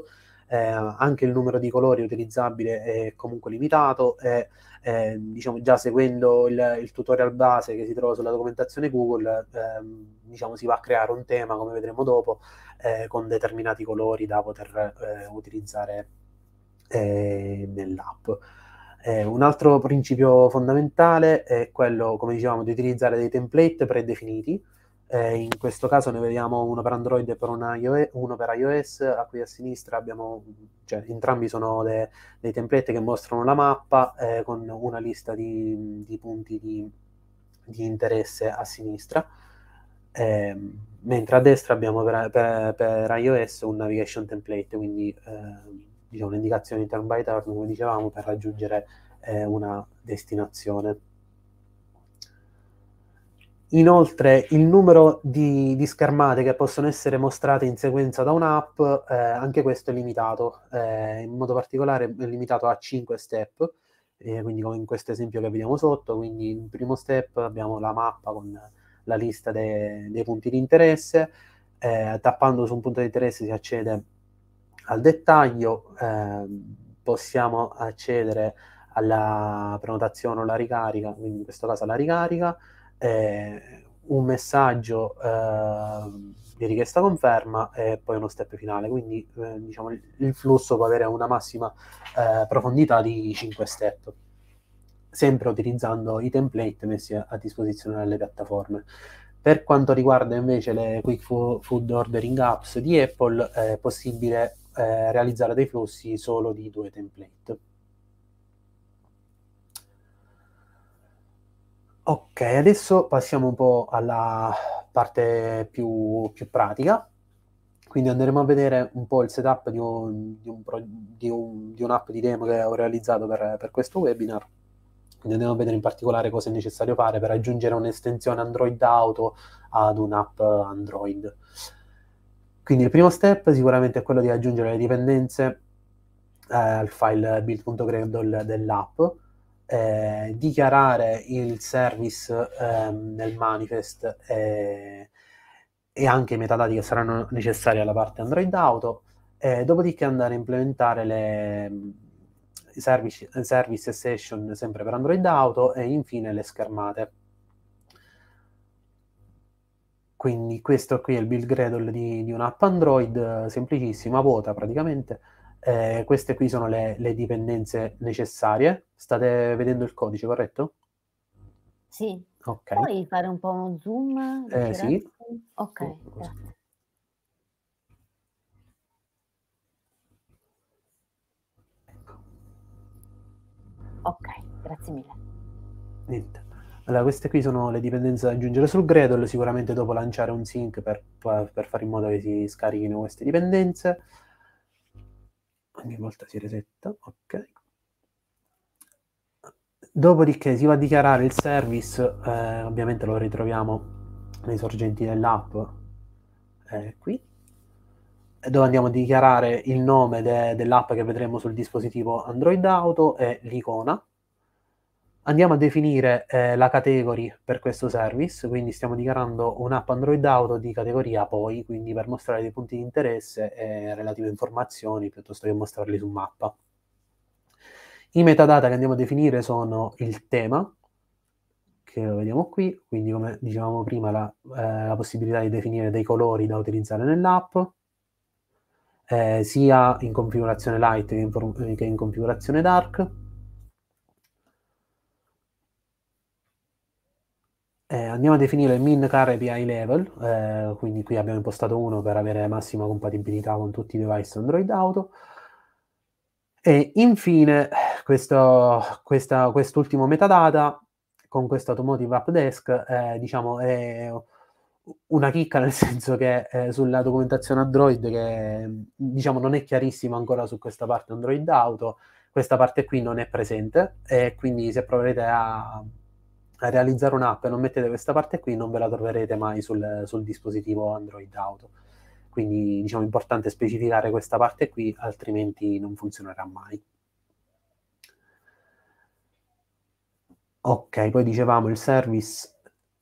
Eh, anche il numero di colori utilizzabile è comunque limitato e eh, diciamo già seguendo il, il, tutorial base che si trova sulla documentazione Google ehm, diciamo si va a creare un tema come vedremo dopo eh, con determinati colori da poter eh, utilizzare eh, nell'app. Eh, un altro principio fondamentale è quello, come dicevamo, di utilizzare dei template predefiniti. Eh, in questo caso ne vediamo uno per Android e per un IOS, uno per iOS, a cui a sinistra abbiamo, cioè entrambi sono de, dei template che mostrano la mappa eh, con una lista di, di punti di, di, interesse a sinistra. Ehm, mentre a destra abbiamo per, per, per, iOS un navigation template, quindi ehm, diciamo, un'indicazione turn by turn, come dicevamo, per raggiungere eh, una destinazione. Inoltre il numero di, di, schermate che possono essere mostrate in sequenza da un'app, eh, anche questo è limitato, eh, in modo particolare è limitato a 5 step, eh, quindi come in questo esempio che vediamo sotto, quindi in primo step abbiamo la mappa con la lista de, dei punti di interesse, eh, tappando su un punto di interesse si accede al dettaglio eh, possiamo accedere alla prenotazione o alla ricarica, quindi in questo caso alla ricarica, eh, un messaggio eh, di richiesta conferma e poi uno step finale, quindi eh, diciamo, il flusso può avere una massima eh, profondità di 5 step sempre utilizzando i template messi a, a disposizione dalle piattaforme. Per quanto riguarda invece le Quick Food Ordering Apps di Apple, eh, è possibile eh, realizzare dei flussi solo di due template. Ok, adesso passiamo un po' alla parte più, più pratica, quindi andremo a vedere un po' il setup di, un, di, un, di, un, di un'app di demo che ho realizzato per, per questo webinar. Quindi andiamo a vedere in particolare cosa è necessario fare per aggiungere un'estensione Android Auto ad un'app Android. Quindi il primo step sicuramente è quello di aggiungere le dipendenze eh, al file build.gradle dell'app, eh, dichiarare il service eh, nel manifest e anche i metadati che saranno necessari alla parte Android Auto, dopodiché andare a implementare le service, service session sempre per Android Auto e infine le schermate. Quindi questo qui è il build Gradle di, di un'app Android semplicissima, vuota praticamente. Eh, queste qui sono le, le, dipendenze necessarie. State vedendo il codice, corretto? Sì. Ok. Puoi fare un po' un zoom? Eh, sì. Ok, oh, grazie. Ecco. Ok, grazie mille. Niente. Allora, queste qui sono le dipendenze da aggiungere sul Gradle, sicuramente dopo lanciare un sync per, per fare in modo che si scarichino queste dipendenze. Ogni volta si resetta, ok. Dopodiché si va a dichiarare il service, eh, ovviamente lo ritroviamo nei sorgenti dell'app, eh, qui, dove andiamo a dichiarare il nome de- dell'app che vedremo sul dispositivo Android Auto e l'icona Andiamo a definire eh, la category per questo service, quindi stiamo dichiarando un'app Android Auto di categoria poi, quindi per mostrare dei punti di interesse e relative informazioni piuttosto che mostrarli su mappa. I metadata che andiamo a definire sono il tema, che lo vediamo qui, quindi come dicevamo prima la, eh, la possibilità di definire dei colori da utilizzare nell'app, eh, sia in configurazione light che in, che in configurazione dark. Eh, andiamo a definire il min car API level, eh, quindi qui abbiamo impostato uno per avere massima compatibilità con tutti i device Android Auto. E infine, questo, questa, quest'ultimo metadata con questo automotive app desk, eh, diciamo, è una chicca nel *laughs* senso che eh, sulla documentazione Android che diciamo non è chiarissima ancora su questa parte Android Auto, questa parte qui non è presente e quindi se proverete a a realizzare un'app e non mettete questa parte qui, non ve la troverete mai sul, sul dispositivo Android Auto. Quindi diciamo importante specificare questa parte qui, altrimenti non funzionerà mai. Ok, poi dicevamo il service,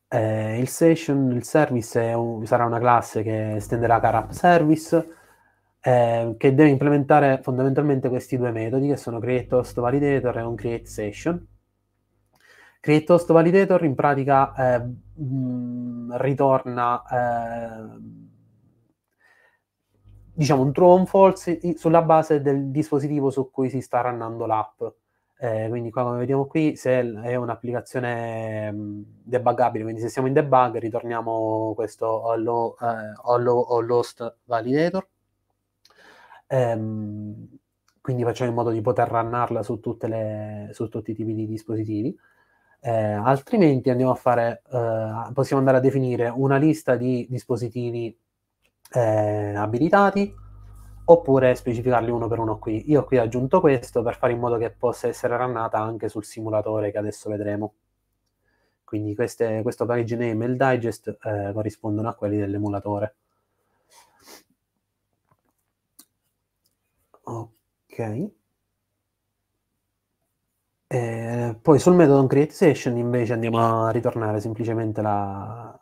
eh, il session, il service un, sarà una classe che estenderà car app service, eh, che deve implementare fondamentalmente questi due metodi che sono create host validator e un create session Create Host Validator in pratica eh, mm, ritorna eh, diciamo un true o un false sulla base del dispositivo su cui si sta runnando l'app. Eh, quindi qua come vediamo qui, se è un'applicazione mh, mm, debuggabile, quindi se siamo in debug ritorniamo questo allo, eh, host validator. Ehm, quindi facciamo in modo di poter runnarla su, le, su tutti i tipi di dispositivi. Eh, altrimenti andiamo a fare, eh, possiamo andare a definire una lista di dispositivi eh, abilitati oppure specificarli uno per uno qui. Io qui ho aggiunto questo per fare in modo che possa essere rannata anche sul simulatore che adesso vedremo. Quindi queste, questo page name e il digest eh, corrispondono a quelli dell'emulatore. Ok. Eh, poi sul metodo create session invece andiamo a ritornare semplicemente la,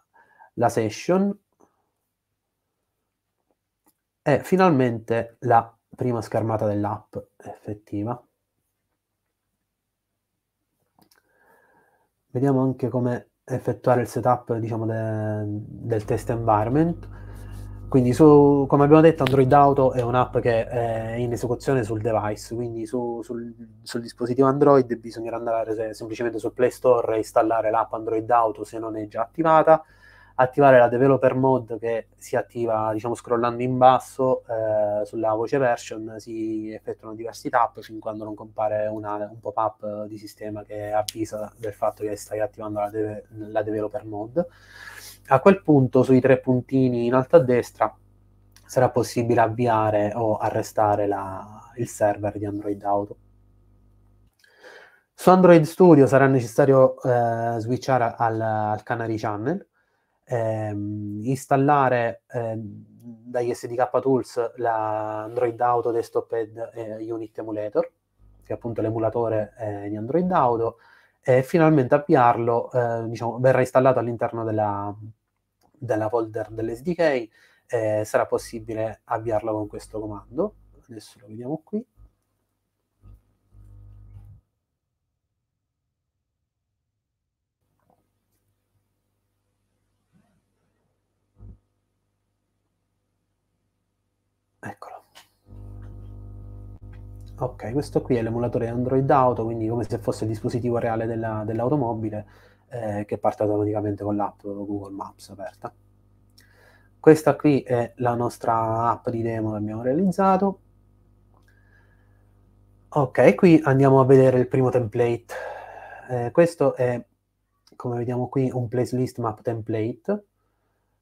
la session e finalmente la prima schermata dell'app effettiva. Vediamo anche come effettuare il setup diciamo, de, del test environment. Quindi, su, come abbiamo detto, Android Auto è un'app che è in esecuzione sul device, quindi su, sul, sul, dispositivo Android bisognerà andare semplicemente sul Play Store e installare l'app Android Auto se non è già attivata attivare la developer mode che si attiva diciamo scrollando in basso eh, sulla voce version si effettuano diversi tap fin quando non compare una, un pop-up di sistema che avvisa del fatto che stai attivando la, de- la developer mode a quel punto sui tre puntini in alto a destra sarà possibile avviare o arrestare la, il server di Android Auto su Android Studio sarà necessario eh, switchare al, al Canary Channel ehm, installare ehm, dagli SDK Tools l'Android Auto Desktop Ed eh, Unit Emulator, che è appunto l'emulatore eh, di Android Auto, e finalmente avviarlo, eh, diciamo, verrà installato all'interno della, della folder dell'SDK, eh, sarà possibile avviarlo con questo comando. Adesso lo vediamo qui. Ok, questo qui è l'emulatore Android Auto, quindi come se fosse il dispositivo reale della, dell'automobile eh, che parte automaticamente con l'app Google Maps aperta. Questa qui è la nostra app di demo che abbiamo realizzato. Ok, qui andiamo a vedere il primo template. Eh, questo è, come vediamo qui, un playlist map template.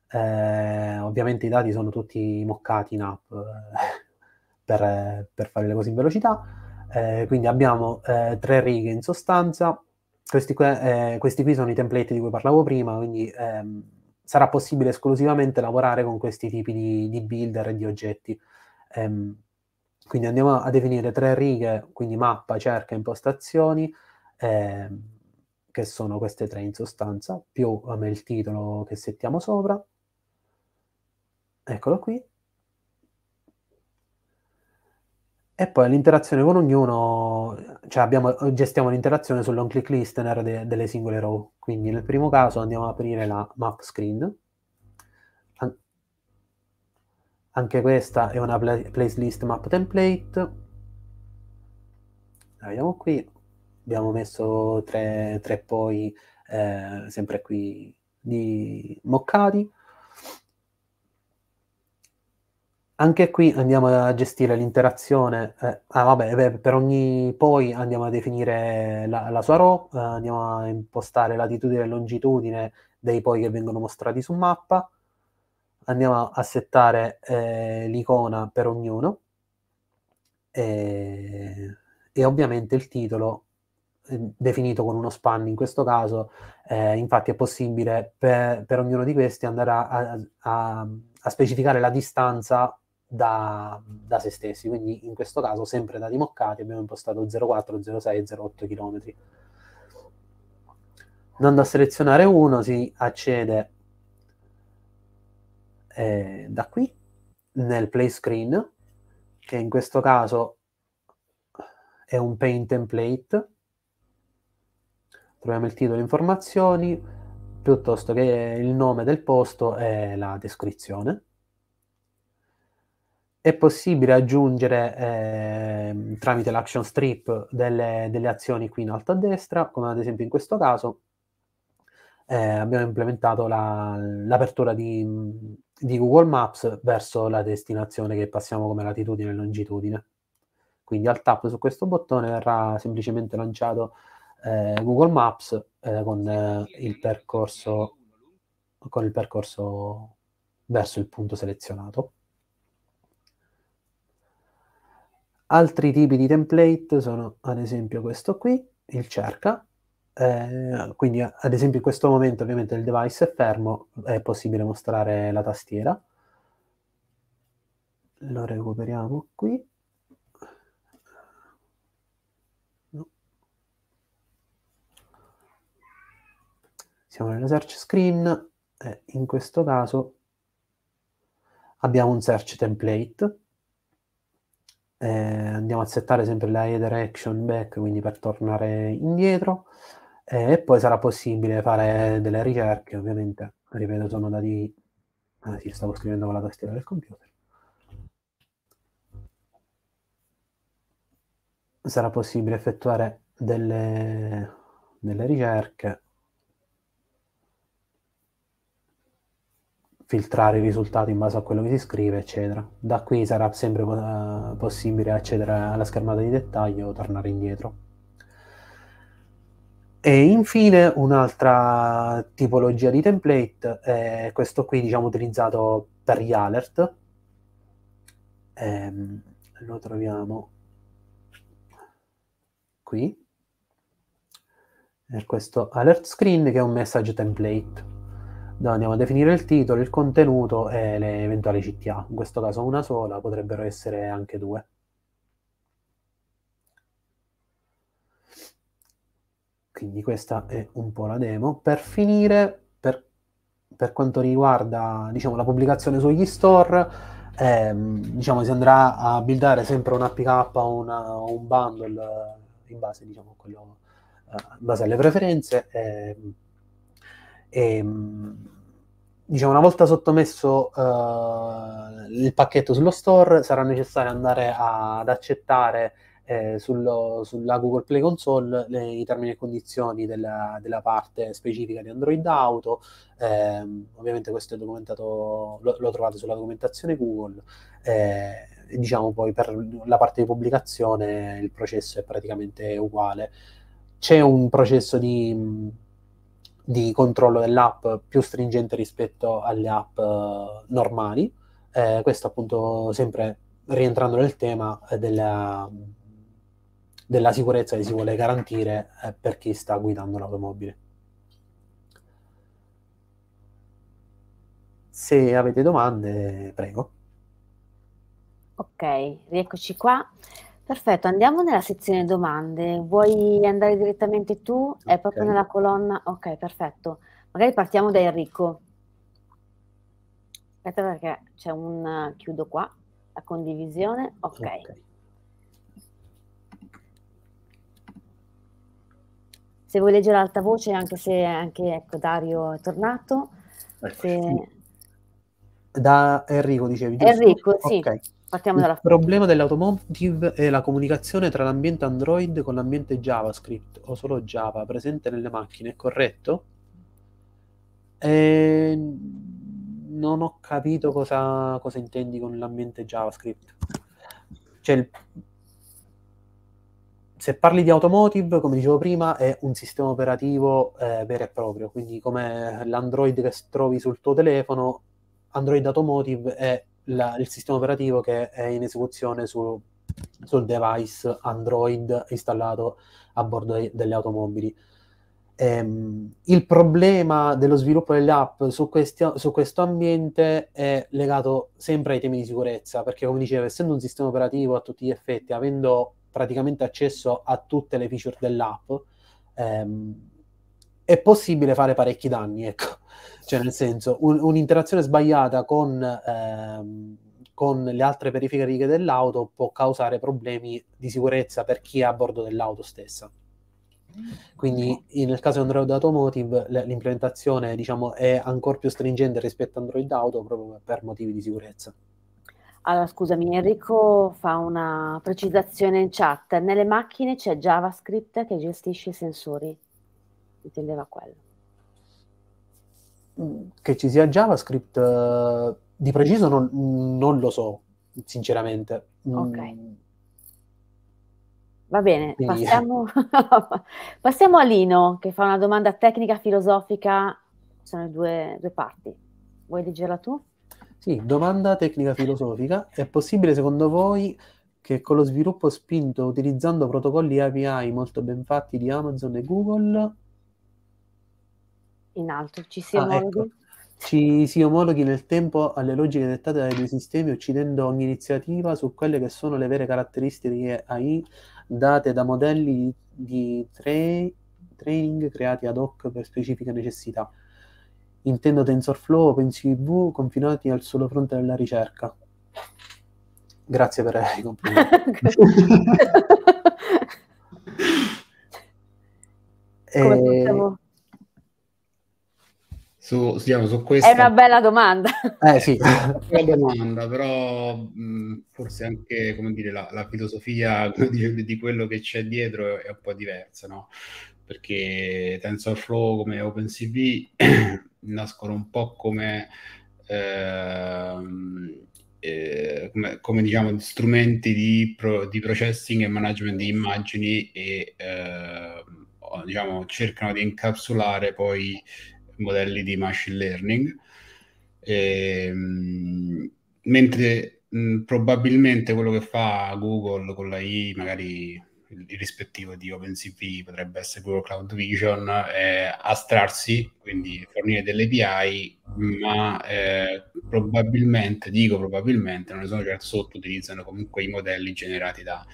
Eh, ovviamente i dati sono tutti moccati in app. Eh, per, per fare le cose in velocità. Eh, quindi abbiamo eh, tre righe in sostanza. Questi, que, eh, questi, qui sono i template di cui parlavo prima, quindi ehm, sarà possibile esclusivamente lavorare con questi tipi di, di builder e di oggetti. Ehm, quindi andiamo a definire tre righe, quindi mappa, cerca, impostazioni, ehm, che sono queste tre in sostanza, più il titolo che settiamo sopra, eccolo qui, E poi l'interazione con ognuno, cioè abbiamo, gestiamo l'interazione sull'on click listener de, delle singole row. Quindi nel primo caso andiamo ad aprire la map screen. An- anche questa è una pla- place list map template. La vediamo qui. Abbiamo messo tre, tre poi, eh, sempre qui, di moccati. anche qui andiamo a gestire l'interazione, eh, ah vabbè, beh, per ogni poi andiamo a definire la, la sua row, eh, andiamo a impostare latitudine e longitudine dei poi che vengono mostrati su mappa, andiamo a settare eh, l'icona per ognuno e, e, ovviamente il titolo eh, definito con uno span in questo caso, eh, infatti è possibile per, per, ognuno di questi andare a, a a specificare la distanza da, da, se stessi. Quindi in questo caso, sempre da dimoccati, abbiamo impostato 0,4, 0,6, 0,8 km. Andando a selezionare uno, si accede eh, da qui nel play screen, che in questo caso è un paint template. Troviamo il titolo informazioni piuttosto che il nome del posto e la descrizione è possibile aggiungere eh, tramite l'action strip delle, delle, azioni qui in alto a destra, come ad esempio in questo caso eh, abbiamo implementato la, l'apertura di, di, Google Maps verso la destinazione che passiamo come latitudine e longitudine. Quindi al tap su questo bottone verrà semplicemente lanciato eh, Google Maps eh, con eh, il, percorso, con il percorso verso il punto selezionato. Altri tipi di template sono ad esempio questo qui, il cerca, eh, quindi ad esempio in questo momento ovviamente il device è fermo, è possibile mostrare la tastiera. Lo recuperiamo qui. No. Siamo nella search screen e in questo caso abbiamo un search template eh, andiamo a settare sempre la header action back, quindi per tornare indietro, eh, e poi sarà possibile fare delle ricerche, ovviamente, ripeto, sono dati Ah sì, stavo scrivendo con la tastiera del computer. Sarà possibile effettuare delle, delle ricerche filtrare i risultati in base a quello che si scrive, eccetera. Da qui sarà sempre uh, possibile accedere alla schermata di dettaglio o tornare indietro. E infine un'altra tipologia di template, è questo qui diciamo utilizzato per gli alert, eh, lo troviamo qui, È questo alert screen che è un message template andiamo a definire il titolo, il contenuto e le eventuali CTA. In questo caso una sola, potrebbero essere anche due. Quindi questa è un po' la demo. Per finire, per, per quanto riguarda diciamo, la pubblicazione sugli store, eh, diciamo, si andrà a buildare sempre un APK o un bundle eh, in base, diciamo, quello, eh, in base alle preferenze. Eh, e, ehm, diciamo, una volta sottomesso uh, il pacchetto sullo store, sarà necessario andare a, ad accettare eh, sullo, sulla Google Play Console le, i termini e condizioni della, della, parte specifica di Android Auto. Eh, ovviamente questo è documentato, lo, lo trovate sulla documentazione Google. Eh, diciamo poi per la parte di pubblicazione il processo è praticamente uguale. C'è un processo di di controllo dell'app più stringente rispetto alle app eh, normali. Eh, questo appunto sempre rientrando nel tema della, della sicurezza che si vuole garantire eh, per chi sta guidando l'automobile. Se avete domande, prego. Ok, rieccoci qua. Perfetto, andiamo nella sezione domande. Vuoi andare direttamente tu? È okay. proprio nella colonna. Ok, perfetto. Magari partiamo da Enrico. Aspetta perché c'è un chiudo qua, la condivisione. Ok. okay. Se vuoi leggere alta voce, anche se anche, ecco, Dario è tornato. Ecco. Se... Da Enrico dicevi. Giusto? Enrico, sì. Okay. Partiamo dalla... Il problema dell'automotive è la comunicazione tra l'ambiente Android con l'ambiente JavaScript o solo Java presente nelle macchine, è corretto? E... Non ho capito cosa, cosa intendi con l'ambiente JavaScript. Cioè, il... se parli di automotive, come dicevo prima, è un sistema operativo eh, vero e proprio, quindi come l'Android che trovi sul tuo telefono, Android Automotive è la, il sistema operativo che è in esecuzione su, sul device Android installato a bordo de- delle automobili. Ehm, il problema dello sviluppo delle app su, questi, su, questo ambiente è legato sempre ai temi di sicurezza, perché come dicevo, essendo un sistema operativo a tutti gli effetti, avendo praticamente accesso a tutte le feature dell'app, ehm, è possibile fare parecchi danni, ecco. Cioè, nel senso, un, un'interazione sbagliata con, ehm, con le altre periferiche dell'auto può causare problemi di sicurezza per chi è a bordo dell'auto stessa. Quindi ecco. nel caso di Android Automotive l'implementazione diciamo, è ancora più stringente rispetto a Android Auto proprio per motivi di sicurezza. Allora, scusami, Enrico fa una precisazione in chat. Nelle macchine c'è JavaScript che gestisce i sensori intendeva quello. Mm, che ci sia JavaScript uh, di preciso non, non, lo so, sinceramente. Mm. Ok. Va bene, passiamo, *laughs* passiamo, a Lino che fa una domanda tecnica filosofica, sono due, due parti. Vuoi leggerla tu? Sì, domanda tecnica filosofica. È possibile secondo voi che con lo sviluppo spinto utilizzando protocolli API molto ben fatti di Amazon e Google in alto, ci si omologhi? Ah, ecco. Ci si omologhi nel tempo alle logiche dettate dai due sistemi, uccidendo ogni iniziativa su quelle che sono le vere caratteristiche AI date da modelli di tra- training creati ad hoc per specifiche necessità. Intendo TensorFlow o PensiV confinati al solo fronte della ricerca. Grazie per i complimenti. *laughs* Eh, Come e... possiamo su, stiamo su questa... *laughs* Eh, è una bella domanda. Eh sì, è una domanda, però mh, mm, forse anche, come dire, la, la filosofia *laughs* di, di, quello che c'è dietro è un po' diversa, no? Perché TensorFlow come OpenCV *clears throat* nascono un po' come... Ehm, eh, come, come, diciamo strumenti di, pro, di, processing e management di immagini e eh, diciamo cercano di incapsulare poi modelli di machine learning, e, ehm, mentre mh, probabilmente quello che fa Google con la I, magari il rispettivo di OpenCV potrebbe essere Google Cloud Vision, è astrarsi, quindi fornire delle API, ma eh, probabilmente, dico probabilmente, non ne sono certo sotto, utilizzano comunque i modelli generati da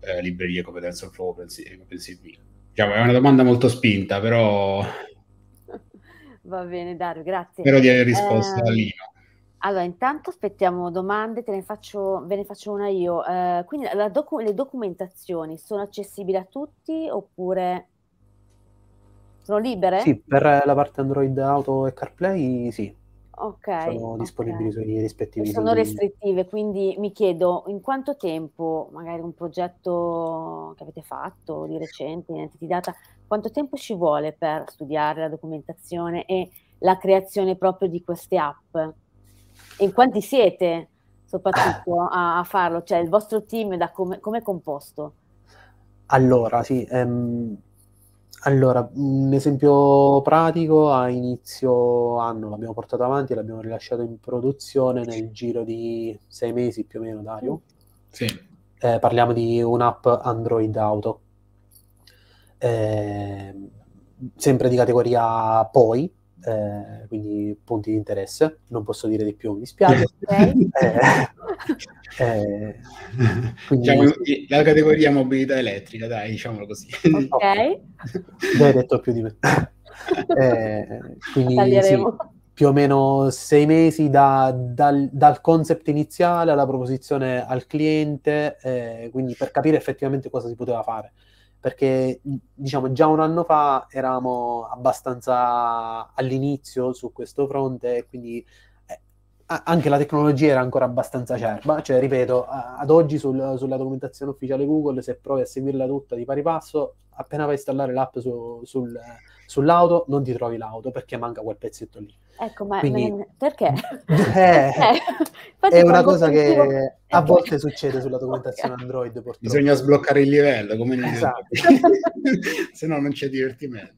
eh, librerie come TensorFlow, OpenCV. Diciamo, è una domanda molto spinta, però Va bene, Dario, grazie. Spero di aver risposto eh, a Lino. Allora, intanto aspettiamo domande, ne faccio, ve ne faccio una io. Eh, quindi docu- le documentazioni sono accessibili a tutti oppure sono libere? Sì, per la parte Android Auto e CarPlay sì. Ok. Sono okay. disponibili sui rispettivi. E sono restrittive, quindi mi chiedo in quanto tempo magari un progetto che avete fatto di recente in entity data quanto tempo ci vuole per studiare la documentazione e la creazione proprio di queste app? In quanti siete soprattutto *coughs* a, a farlo? Cioè il vostro team da come, come è composto? Allora, sì, ehm, allora, un esempio pratico, a inizio anno l'abbiamo portato avanti, l'abbiamo rilasciato in produzione nel giro di sei mesi più o meno, Dario. Sì. Eh, parliamo di un'app Android Auto eh, sempre di categoria poi, eh, quindi punti di interesse, non posso dire di più, mi dispiace. *laughs* Okay. Eh, eh quindi... diciamo, la categoria mobilità elettrica, dai, diciamolo così. Ok. Beh, detto più di me. *laughs* Eh, quindi sì, più o meno sei mesi da, dal, dal, concept iniziale alla proposizione al cliente, eh, quindi per capire effettivamente cosa si poteva fare perché diciamo già un anno fa eravamo abbastanza all'inizio su questo fronte, quindi eh, anche la tecnologia era ancora abbastanza acerba, cioè ripeto, ad oggi sul, sulla documentazione ufficiale Google, se provi a seguirla tutta di pari passo, appena vai a installare l'app su, sul, Sull'auto non ti trovi l'auto perché manca quel pezzetto lì. Ecco, ma Quindi, perché? *laughs* Eh, *laughs* eh è una cosa che a volte succede sulla documentazione okay. Android. Purtroppo. Bisogna sbloccare il livello, come esatto. *laughs* se no non c'è divertimento.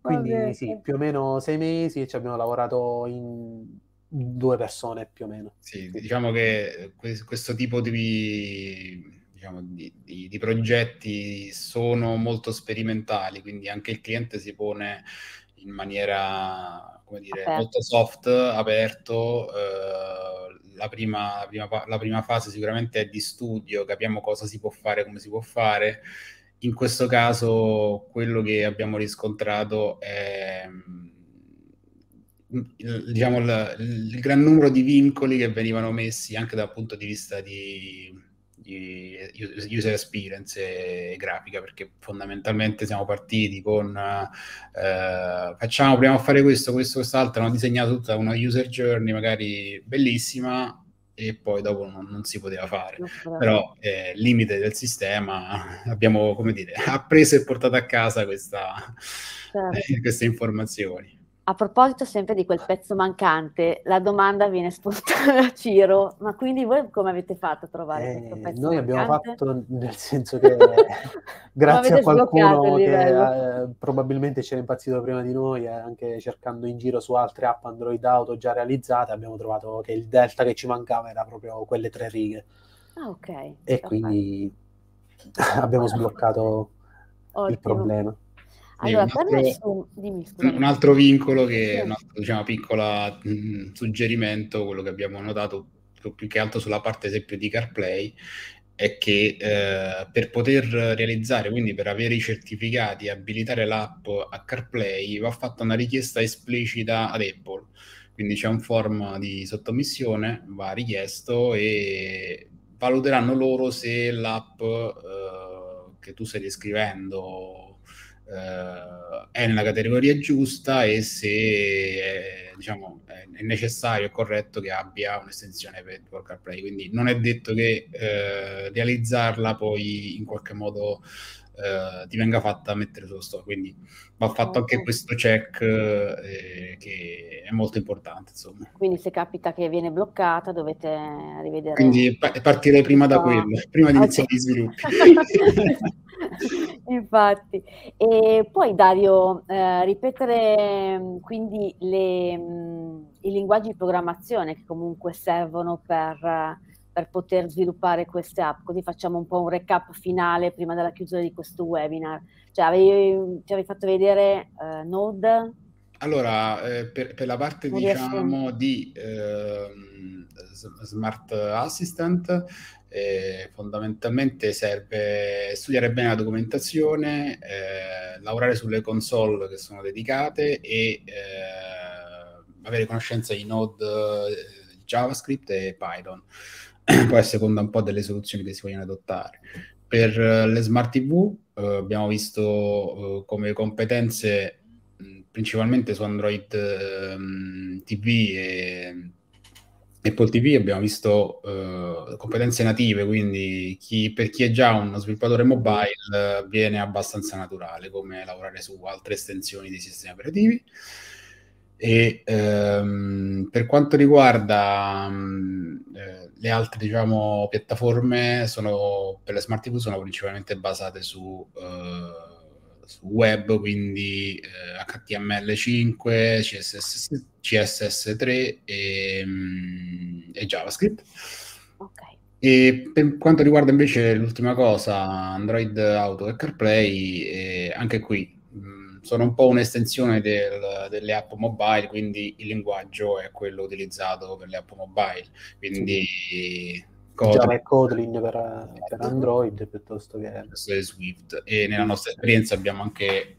Quindi Vabbè, sì, più o meno sei mesi ci abbiamo lavorato in due persone più o meno. Sì, diciamo che questo tipo di diciamo, di, di, di, progetti sono molto sperimentali, quindi anche il cliente si pone in maniera come dire, aperto. molto soft, aperto. Eh, la, prima, la, prima, la prima fase sicuramente è di studio, capiamo cosa si può fare, come si può fare. In questo caso quello che abbiamo riscontrato è mm, diciamo, il, il, gran numero di vincoli che venivano messi anche dal punto di vista di di user experience e grafica, perché fondamentalmente siamo partiti con eh, facciamo proviamo a fare questo, questo, quest'altro, hanno disegnato tutta una user journey magari bellissima e poi dopo non, non si poteva fare. No, Però eh, limite del sistema, *laughs* abbiamo, come dire, appreso e portato a casa questa, certo. eh, *laughs* queste informazioni. A proposito sempre di quel pezzo mancante, la domanda viene spostata da Ciro, ma quindi voi come avete fatto a trovare eh, questo pezzo? Noi mancante? abbiamo fatto nel senso che *laughs* grazie a qualcuno che eh, probabilmente c'era impazzito prima di noi, eh, anche cercando in giro su altre app Android Auto già realizzate, abbiamo trovato che il delta che ci mancava era proprio quelle tre righe. Ah, ok. E okay. quindi *laughs* abbiamo sbloccato il problema. Allora, un, altro, me... un altro, vincolo che è un altro diciamo, piccolo mm, suggerimento, quello che abbiamo notato più che altro sulla parte esempio di CarPlay, è che eh, per poter realizzare, quindi per avere i certificati e abilitare l'app a CarPlay, va fatta una richiesta esplicita ad Apple. Quindi c'è un form di sottomissione, va richiesto e valuteranno loro se l'app eh, che tu stai descrivendo eh, è nella categoria giusta e se è, diciamo, è necessario e corretto che abbia un'estensione per Dual CarPlay. Quindi non è detto che eh, realizzarla poi in qualche modo eh, ti venga fatta mettere sullo store. Quindi va ah, fatto okay. anche questo check eh, che è molto importante. Insomma. Quindi se capita che viene bloccata dovete rivedere. Quindi pa- partirei prima da ah. quello, *laughs* prima di okay. iniziare gli sviluppi. *laughs* Infatti, e poi Dario, eh, ripetere mm, quindi le, mh, mm, i linguaggi di programmazione che comunque servono per per poter sviluppare queste app, così facciamo un po' un recap finale prima della chiusura di questo webinar. Cioè, avevi, ci avevi fatto vedere eh, Node? Allora, eh, per, per, la parte non diciamo riesco. di ehm, Smart Assistant, eh, fondamentalmente serve studiare bene la documentazione, eh, lavorare sulle console che sono dedicate e eh, avere conoscenza di Node, eh, JavaScript e Python. *clears throat* poi a seconda un po' delle soluzioni che si vogliono adottare. Per eh, le smart TV eh, abbiamo visto eh, come competenze principalmente su Android eh, TV e Apple TV abbiamo visto eh, competenze native, quindi chi, per chi è già uno sviluppatore mobile eh, viene abbastanza naturale come lavorare su altre estensioni dei sistemi operativi. E ehm, per quanto riguarda mh, le altre diciamo, piattaforme sono, per le smart TV sono principalmente basate su, eh, su web, quindi eh, HTML5, CSS, CSS3 e, mm, e JavaScript. E per quanto riguarda invece l'ultima cosa, Android Auto e CarPlay, eh, anche qui sono un po' un'estensione del, delle app mobile, quindi il linguaggio è quello utilizzato per le app mobile. Quindi Java e Kotlin per, per, Android piuttosto che Swift. E nella nostra esperienza abbiamo anche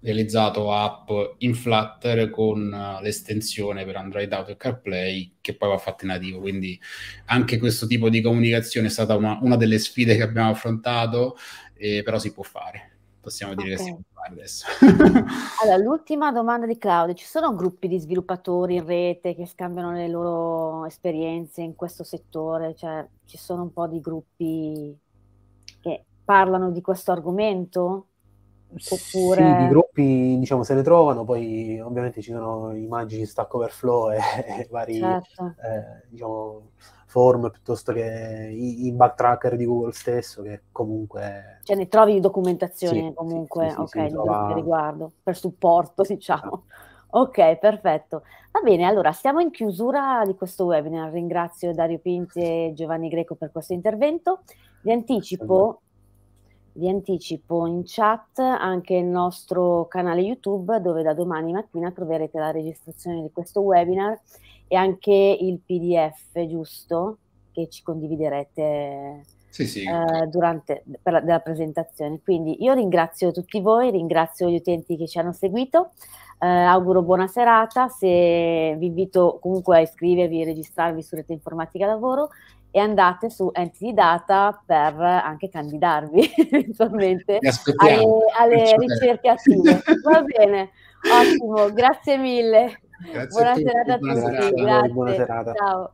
realizzato app in Flutter con l'estensione per Android Auto e CarPlay che poi va fatta in nativo. Quindi anche questo tipo di comunicazione è stata una, una delle sfide che abbiamo affrontato, eh, però si può fare possiamo dire che siamo qua adesso. *laughs* *laughs* allora, l'ultima domanda di Claudio, ci sono gruppi di sviluppatori in rete che scambiano le loro esperienze in questo settore? Cioè, ci sono un po' di gruppi che parlano di questo argomento? Oppure... Sì, i gruppi diciamo se ne trovano, poi ovviamente ci sono immagini Stack Overflow e, *laughs* e vari certo. eh, diciamo, Form piuttosto che i, i backtracker di Google stesso, che comunque... Cioè ne trovi documentazione sì, comunque, sì, sì, ok, di trova... riguardo, per supporto *laughs* diciamo. Ah. Ok, perfetto. Va bene, allora siamo in chiusura di questo webinar. Ringrazio Dario Pinti e Giovanni Greco per questo intervento. Vi anticipo, vi anticipo in chat anche il nostro canale YouTube dove da domani mattina troverete la registrazione di questo webinar e anche il PDF, giusto? Che ci condividerete sì, sì. Eh, durante la, della presentazione. Quindi io ringrazio tutti voi, ringrazio gli utenti che ci hanno seguito. Eh, auguro buona serata. Se vi invito comunque a iscrivervi e registrarvi su Rete Informatica Lavoro e andate su Entity Data per anche candidarvi *laughs* eventualmente alle, alle ricerche attive. Va bene, *laughs* ottimo, grazie mille. Grazie buona serata a tutti. Grazie. Buona serata. Ciao.